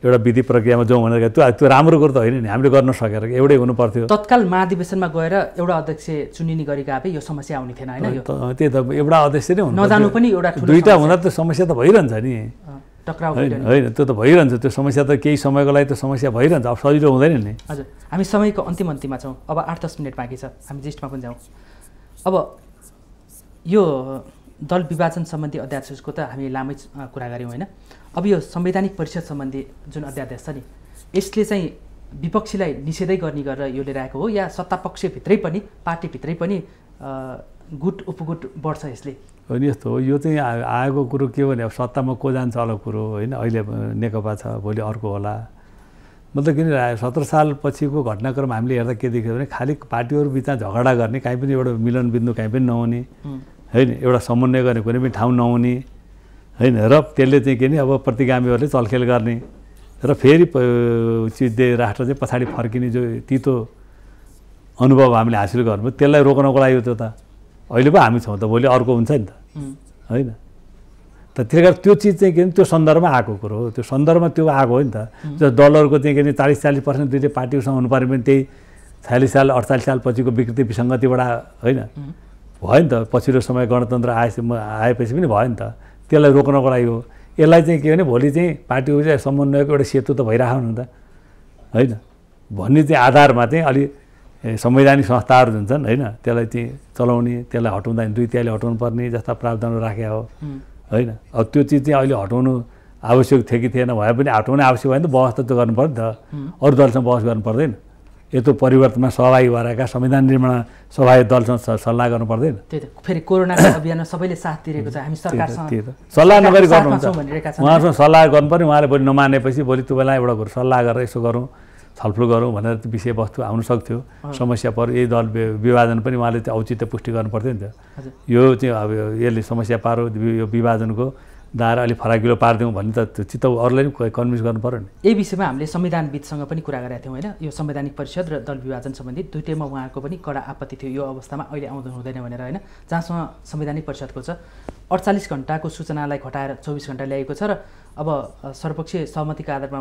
एउटा विधि प्रक्रियामा जाउँ भनेर त्यो त्यो राम्रो कुरो त होइन नि हामीले गर्न सकेर एउटै हुनु पर्थ्यो तत्काल महाधिवेशनमा गएर एउटा अध्यक्ष चुनिने गरी गए यो समस्या आउने थिएन होइन त्यही त एउटा अध्यक्ष नै हुनु नजानु पनि एउटा दुईवटा हुँदा त समस्या त भइरहन्छ नि टक्राउ होइन त्यो त भइरहन्छ त्यो समस्या त केही समयको लागि त समस्या भइरहन्छ अब सजिलो हुँदैन नि हजुर हामी समयको अन्तिम अन्तिममा छौँ अब आठ दस मिनट बाँकी छ हामी जेस्टमा पनि जाउँ अब यो दल विभाजन सम्बन्धी अध्यादेशको त हामी लामै कुरा गऱ्यौँ होइन अब यो संवैधानिक परिषद सम्बन्धी जुन अध्यादेश छ नि यसले चाहिँ विपक्षीलाई निषेधै गर्ने गरेर यो लिएर आएको हो या सत्तापक्षभित्रै पनि पार्टीभित्रै पनि गुट उपगुट बढ्छ यसले होइन यस्तो हो यो चाहिँ आएको कुरो के भने अब सत्तामा को जान्छ अलग कुरो होइन अहिले नेकपा छ भोलि अर्को होला मतलब किन सत्र सालपछिको घटनाक्रम हामीले हेर्दा के देख्यो भने खालि पार्टीहरू बिचमा झगडा गर्ने काहीँ पनि एउटा मिलन बिन्दु काहीँ पनि नहुने होइन एउटा समन्वय गर्ने कुनै पनि ठाउँ नहुने होइन र त्यसले चाहिँ के नि अब प्रतिगामीहरूले चलखेल गर्ने र फेरि चिज राष्ट्र चाहिँ पछाडि फर्किने जो तितो अनुभव हामीले हासिल गर्नु त्यसलाई रोक्नको लागि त्यो त अहिले पो हामी छौँ त भोलि अर्को हुन्छ नि त होइन त त्यसले गर्दा त्यो चिज चाहिँ के भने त्यो सन्दर्भमा आएको कुरो हो त्यो सन्दर्भमा त्यो आएको हो नि त जस्तो डलरको चाहिँ के भने चालिस चालिस पर्सेन्ट दुइटै पार्टीहरूसँग हुनु पऱ्यो भने त्यही छयालिस साल अडचालिस साल पछिको विकृति विसङ्गतिबाट होइन भयो नि त पछिल्लो समय गणतन्त्र आएपछि आएपछि पनि भयो नि त त्यसलाई रोक्नको लागि हो यसलाई चाहिँ के भने भोलि चाहिँ पार्टीको चाहिँ समन्वयको एउटा सेतु त भइरहेको नि त होइन भन्ने चाहिँ आधारमा चाहिँ अलि संवैधानिक संस्थाहरू जुन छन् होइन त्यसलाई चाहिँ चलाउने त्यसलाई हटाउँदा दुई तिहारले हटाउनु पर्ने जस्ता प्रावधानहरू राखेको हो होइन अब त्यो चिज चाहिँ अहिले हटाउनु आवश्यक थियो कि थिएन भए पनि हटाउनु आवश्यक भयो भने त बहस त त्यो गर्नु पऱ्यो नि त अरू दलसँग बहस गर्नु पर्दैन यत्रो परिवर्तनमा सहभागी भएका संविधान निर्माण सहभागी दलसँग सल्लाह गर्नु पर्दैन फेरि कोरोनाको अभियानमा सबैले साथ दिइरहेको छ हामी सरकारसँग सल्लाह नगरी गर्नुहुन्छ उहाँसँग सल्लाह गर्नु पऱ्यो उहाँले भोलि नमानेपछि भोलि तपाईँलाई एउटा सल्लाह गरेर यसो गरौँ छलफल गरौँ भनेर त्यो विषयवस्तु आउन सक्थ्यो समस्या पऱ्यो यही दल विभाजन पनि उहाँले त्यो औचित्य पुष्टि गर्नु पर्थ्यो नि त यो चाहिँ अब यसले समस्या पारो यो विभाजनको दाएर अलिक फराकिलो पारिदिउँ भने त त्यो चित्त अरूलाई पनि कन्भिन्स गर्नु पऱ्यो नि यही विषयमा हामीले संविधानविदसँग पनि कुरा गरेका थियौँ होइन यो संवैधानिक परिषद र दल विभाजन सम्बन्धी दुइटैमा उहाँको पनि कडा आपत्ति थियो यो अवस्थामा अहिले आउँदो हुँदैन भनेर होइन जहाँसम्म संवैधानिक परिषदको छ अडचालिस घन्टाको सूचनालाई घटाएर चौबिस घन्टा ल्याएको छ र अब सर्वपक्षीय सहमतिको आधारमा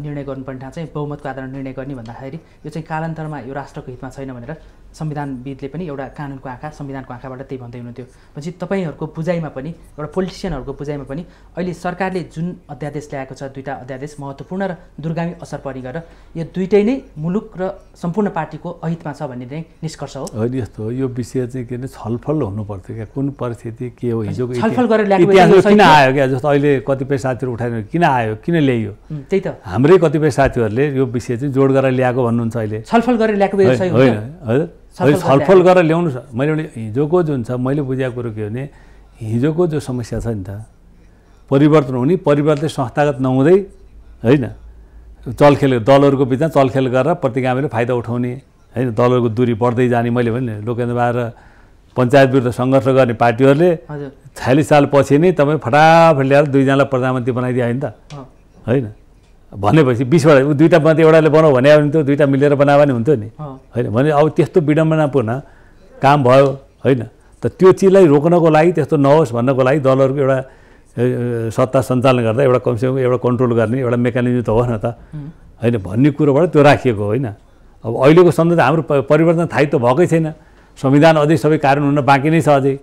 निर्णय गर्नुपर्ने ठाउँ चाहिँ बहुमतको आधारमा निर्णय गर्ने भन्दाखेरि यो चाहिँ कालान्तरमा यो राष्ट्रको हितमा छैन भनेर संविधानविदले पनि एउटा कानुनको आँखा संविधानको आँखाबाट त्यही भन्दै हुनुहुन्थ्यो पछि तपाईँहरूको बुझाइमा पनि एउटा पोलिटिसियनहरूको बुझाइमा पनि अहिले सरकारले जुन अध्यादेश ल्याएको छ दुईवटा अध्यादेश महत्त्वपूर्ण र दुर्गामी असर पर्ने गरेर यो दुइटै नै मुलुक र सम्पूर्ण पार्टीको अहितमा छ भन्ने चाहिँ निष्कर्ष हो होइन यस्तो हो यो विषय चाहिँ के भने छलफल हुनुपर्थ्यो क्या कुन परिस्थिति के हो हिजोको छलफल गरेर ल्याएको किन आयो क्या जस्तो अहिले कतिपय साथीहरू उठाएन किन आयो किन ल्याइयो त्यही त हाम्रै कतिपय साथीहरूले यो विषय चाहिँ जोड गरेर ल्याएको भन्नुहुन्छ अहिले छलफल गरेर ल्याएको होइन छलफल गरेर ल्याउनु मैले भने हिजोको जुन छ मैले बुझेको कुरो के भने हिजोको जो समस्या छ नि त परिवर्तन हुने परिवर्तन संस्थागत नहुँदै होइन चलखेल दलहरूको बिचमा चलखेल गरेर प्रतिगामीले फाइदा उठाउने होइन दलहरूको दूरी बढ्दै जाने मैले भने लोकेन्द्रबा पञ्चायत विरुद्ध सङ्घर्ष गर्ने पार्टीहरूले छयालिस सालपछि नै तपाईँ फटाफट ल्याएर दुईजनालाई प्रधानमन्त्री बनाइदियो नि त होइन भनेपछि बिसवटा दुईवटा मात्र एउटाले बनाऊ भने त्यो दुईवटा मिलेर बनायो भने हुन्थ्यो नि होइन भने अब त्यस्तो विडम्बनापूर्ण काम भयो होइन त त्यो चिजलाई रोक्नको लागि त्यस्तो नहोस् भन्नको लागि दलहरूको एउटा सत्ता सञ्चालन गर्दा एउटा कमसेकम एउटा कन्ट्रोल गर्ने एउटा मेकानिजम त हो न त होइन भन्ने कुरोबाट त्यो राखिएको होइन अब अहिलेको सन्दर्भ हाम्रो परिवर्तन थाहै त भएकै छैन संविधान अझै सबै कारण हुन बाँकी नै छ अझै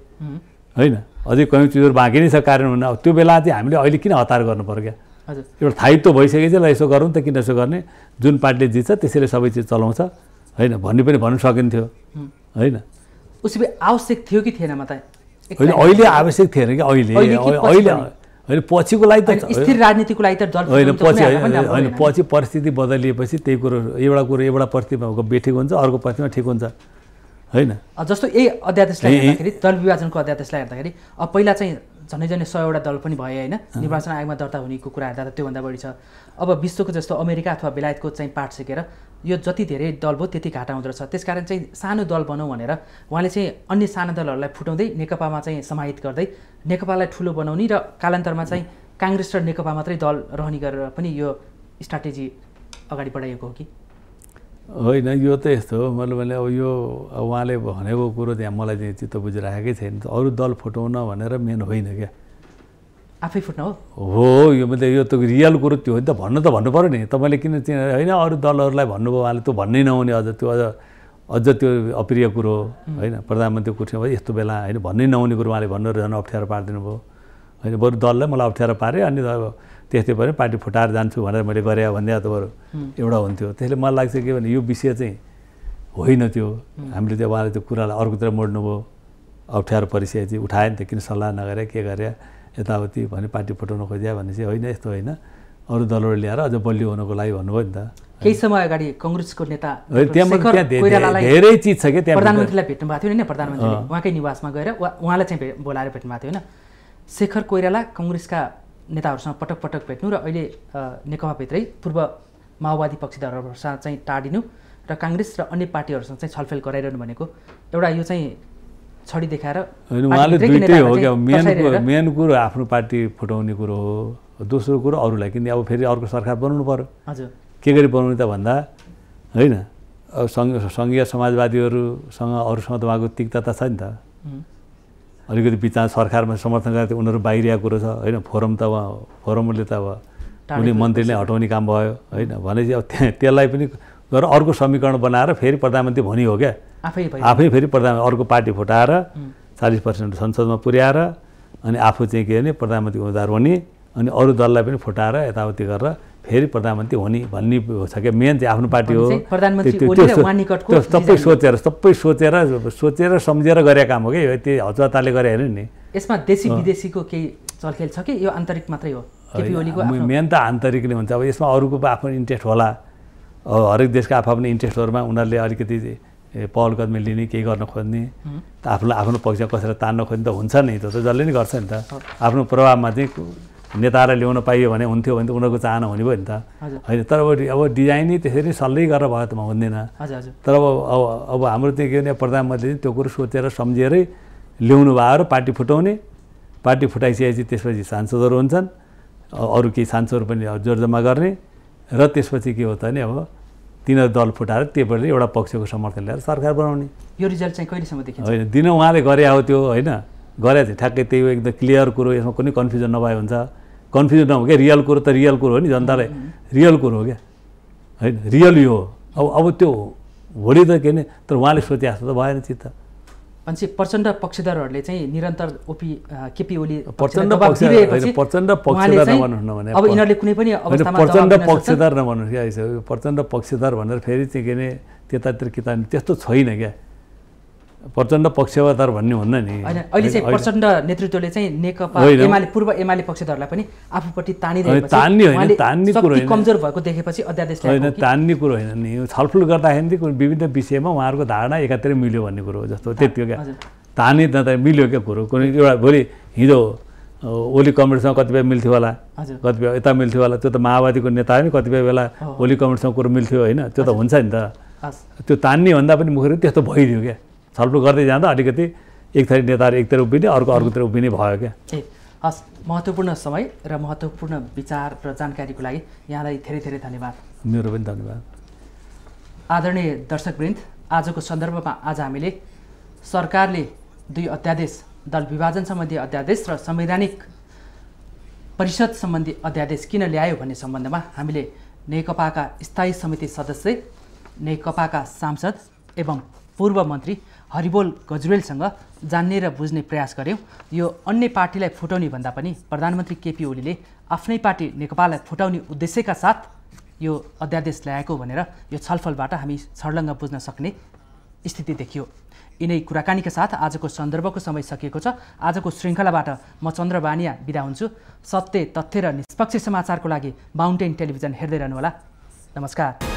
होइन अझै कयौँ चिजहरू बाँकी नै छ कारण हुन अब त्यो बेला चाहिँ हामीले अहिले किन हतार गर्नु पर्यो क्या एउटा थायित्व भइसकेको ल यसो गरौँ त किन यसो गर्ने जुन पार्टीले जित्छ त्यसैले सबै चिज चलाउँछ होइन भन्ने पनि भन्नु सकिन्थ्यो होइन उसले आवश्यक थियो कि थिएन माता होइन अहिले आवश्यक थिएन कि अहिले अहिले होइन पछिको लागि त स्थिर राजनीतिको लागि त होइन पछि होइन पछि परिस्थिति बदलिएपछि त्यही कुरो एउटा कुरो एउटा परिस्थितिमा बेठिक हुन्छ अर्को परिस्थितिमा ठिक हुन्छ होइन जस्तो यही अध्यादेशलाई हेर्दाखेरि विभाजनको अध्यादेशलाई हेर्दाखेरि अब पहिला चाहिँ झन्डै झन्डै सयवटा दल पनि भए होइन निर्वाचन आयोगमा दर्ता हुनेको कुरा हेर्दा त त्योभन्दा बढी छ अब विश्वको जस्तो अमेरिका अथवा बेलायतको चाहिँ पाठ सिकेर यो जति धेरै दल भयो त्यति घाटा हुँदो रहेछ कारण चाहिँ सानो दल बनाऊ भनेर उहाँले चाहिँ अन्य साना दलहरूलाई फुटाउँदै नेकपामा चाहिँ समाहित गर्दै नेकपालाई ठुलो बनाउने र कालान्तरमा चाहिँ काङ्ग्रेस र नेकपा मात्रै दल रहने गरेर पनि यो स्ट्राटेजी अगाडि बढाइएको हो कि होइन यो त यस्तो हो मैले भने अब यो उहाँले भनेको कुरो त्यहाँ मलाई चाहिँ चित्त बुझिराखेकै छैन अरू दल फुटाउन भनेर मेन होइन क्या आफै फुट्न हो यो मैले यो त रियल कुरो त्यो हो नि त भन्नु त भन्नु पऱ्यो नि तपाईँले किन होइन अरू दलहरूलाई भन्नुभयो उहाँले त्यो भन्नै नहुने अझ त्यो अझ अझ त्यो अप्रिय कुरो हो होइन प्रधानमन्त्री कुर्सीमा यस्तो बेला होइन भन्नै नहुने कुरो उहाँले भन्नु झन् अप्ठ्यारो पारिदिनु भयो होइन बरु दललाई मलाई अप्ठ्यारो पारेँ अनि अब त्यस्तै पनि पार्टी फुटाएर जान्छु भनेर मैले गरेँ भन्ने अथवा एउटा हुन्थ्यो त्यसले मलाई लाग्छ के भने यो विषय चाहिँ होइन त्यो हामीले त्यो उहाँले त्यो कुरालाई अर्कोतिर मोड्नुभयो अप्ठ्यारो परिचय चाहिँ उठायो नि त किन सल्लाह नगरे के गरे यताउति भने पार्टी फुटाउन खोज्या भने चाहिँ होइन यस्तो होइन अरू दलहरू ल्याएर अझ बलियो हुनको लागि भन्नुभयो नि त केही समय अगाडि कङ्ग्रेसको नेता धेरै चिज छ कि प्रधानमन्त्रीलाई भेट्नु भएको थियो नि प्रधानमन्त्री उहाँकै निवासमा गएर उहाँलाई चाहिँ बोलाएर भेट्नु भएको थियो होइन शेखर कोइराला कङ्ग्रेसका नेताहरूसँग पटक पटक भेट्नु र अहिले नेकपाभित्रै पूर्व माओवादी पक्षधारहरूसँग चाहिँ टाढिनु र काङ्ग्रेस र अन्य पार्टीहरूसँग चाहिँ छलफल गराइरहनु भनेको एउटा यो चाहिँ छडी देखाएर उहाँले दुइटै हो क्या मेन मेन कुरो आफ्नो पार्टी फुटाउने कुरो हो दोस्रो कुरो अरूलाई किन अब फेरि अर्को सरकार बनाउनु पऱ्यो हजुर के गरी बनाउने त भन्दा होइन अब सङ्घीय समाजवादीहरूसँग अरूसँग त उहाँको तिक्तता छ नि त अलिकति विचार सरकारमा समर्थन गरेर उनीहरू बाहिरिया कुरो छ होइन फोरम त अब फोरमले त अब उनी मन्त्रीले हटाउने काम भयो होइन भनेपछि अब त्यहाँ त्यसलाई पनि गरेर अर्को समीकरण बनाएर फेरि प्रधानमन्त्री भनी हो क्या आफै फेरि प्रधान अर्को पार्टी फुटाएर चालिस पर्सेन्ट संसदमा पुर्याएर अनि आफू चाहिँ के भने प्रधानमन्त्री उम्मेदवार हुने अनि अरू दललाई पनि फुटाएर यताउति गरेर फेरि प्रधानमन्त्री हुने भन्ने छ क्या मेन चाहिँ आफ्नो पार्टी हो त्यो सबै सोचेर सबै सोचेर सोचेर सम्झेर गरेका काम हो कि त्यो हचहताले गरे हेर्नु नि यसमा देशी विदेशीको केही चलखेल छ कि यो आन्तरिक मात्रै हो मेन त आन्तरिक नै हुन्छ अब यसमा अरूको आफ्नो इन्ट्रेस्ट होला हरेक देशका आफआफ्नो इन्ट्रेस्टहरूमा उनीहरूले अलिकति पहल कदमी लिने केही गर्न खोज्ने त आफूलाई आफ्नो पक्ष कसैलाई तान्न खोज्ने त हुन्छ नि त्यो त जसले नि गर्छ नि त आफ्नो प्रभावमा चाहिँ नेताहरूलाई ल्याउन पाइयो भने हुन्थ्यो भने त उनीहरूको चाहना हुने भयो नि त होइन तर अब अब डिजाइनै त्यसरी सल्लाह गरेर भयो त म हुँदैन तर अब अब अब हाम्रो त्यो के भने प्रधानमन्त्रीले त्यो कुरो सोचेर सम्झेरै ल्याउनु भयो र पार्टी फुटाउने पार्टी फुटाइसकेपछि त्यसपछि सांसदहरू हुन्छन् अरू केही सांसदहरू पनि जम्मा गर्ने र त्यसपछि के हो त भने अब तिनीहरू दल फुटाएर पनि एउटा पक्षको समर्थन ल्याएर सरकार बनाउने यो रिजल्ट चाहिँ कहिलेसम्म देखिन्छ होइन दिन उहाँले गरे हो त्यो होइन गरे ठ्याक्कै त्यही हो एकदम क्लियर कुरो यसमा कुनै कन्फ्युजन नभए हुन्छ कन्फ्युजन नहो क्या रियल कुरो त रियल कुरो हो नि जनतालाई रियल कुरो हो क्या होइन रियल यो अब अब त्यो भोलि त के भने तर उहाँले सोचे जस्तो त भएन चित्त भनेपछि प्रचण्ड पक्षधरहरूले चाहिँ निरन्तर ओपी केपी ओली प्रचण्ड प्रचण्ड पक्षधर नभन्नुहोस् न अब यिनीहरूले कुनै पनि प्रचण्ड पक्षधर नभन्नुहोस् क्या प्रचण्ड पक्षधर भनेर फेरि चाहिँ के भने त्यतातिर किताब त्यस्तो छैन क्या प्रचण्ड पक्षवाधार भन्ने हुन्न नि अहिले चाहिँ प्रचण्ड नेतृत्वले चाहिँ नेकपा एमाले पूर्व एमाले पक्षधरलाई पनि आफूपट्टि तान्ने होइन तान्ने कुरो कमजोर भएको देखेपछि अध्यादेश होइन तान्ने कुरो होइन नि छलफल गर्दाखेरि विभिन्न विषयमा उहाँहरूको धारणा एकातिर मिल्यो भन्ने कुरो हो जस्तो त्यति हो क्या तान्ने त मिल्यो क्या कुरो कुनै एउटा भोलि हिजो ओली कमेडसँग कतिपय मिल्थ्यो होला कतिपय यता मिल्थ्यो होला त्यो त माओवादीको नेता हो कतिपय बेला ओली कमेडीसँग कुरो मिल्थ्यो होइन त्यो त हुन्छ नि त त्यो तान्ने भन्दा पनि मुखेर त्यस्तो भइदियो क्या छलफल गर्दै जाँदा अलिकति एक थरी नेताहरू एकतिर उभिने अर्को अर्कोतिर उभिने भयो क्या ए हस् महत्त्वपूर्ण समय र महत्त्वपूर्ण विचार र जानकारीको लागि यहाँलाई धेरै धेरै धन्यवाद मेरो पनि धन्यवाद आदरणीय दर्शकवृन्द आजको सन्दर्भमा आज हामीले सरकारले दुई अध्यादेश दल विभाजन सम्बन्धी अध्यादेश र संवैधानिक परिषद सम्बन्धी अध्यादेश किन ल्यायो भन्ने सम्बन्धमा हामीले नेकपाका स्थायी समिति सदस्य नेकपाका सांसद एवं पूर्व मन्त्री हरिबोल गजरेलसँग जान्ने र बुझ्ने प्रयास गऱ्यौँ यो अन्य पार्टीलाई फुटाउने भन्दा पनि प्रधानमन्त्री केपी ओलीले आफ्नै पार्टी नेकपालाई फुटाउने उद्देश्यका साथ यो अध्यादेश ल्याएको भनेर यो छलफलबाट हामी छर्लङ्ग बुझ्न सक्ने स्थिति देखियो यिनै कुराकानीका साथ आजको सन्दर्भको समय सकिएको छ आजको श्रृङ्खलाबाट म चन्द्र बानिया बिदा हुन्छु सत्य तथ्य र निष्पक्ष समाचारको लागि माउन्टेन टेलिभिजन हेर्दै रहनुहोला नमस्कार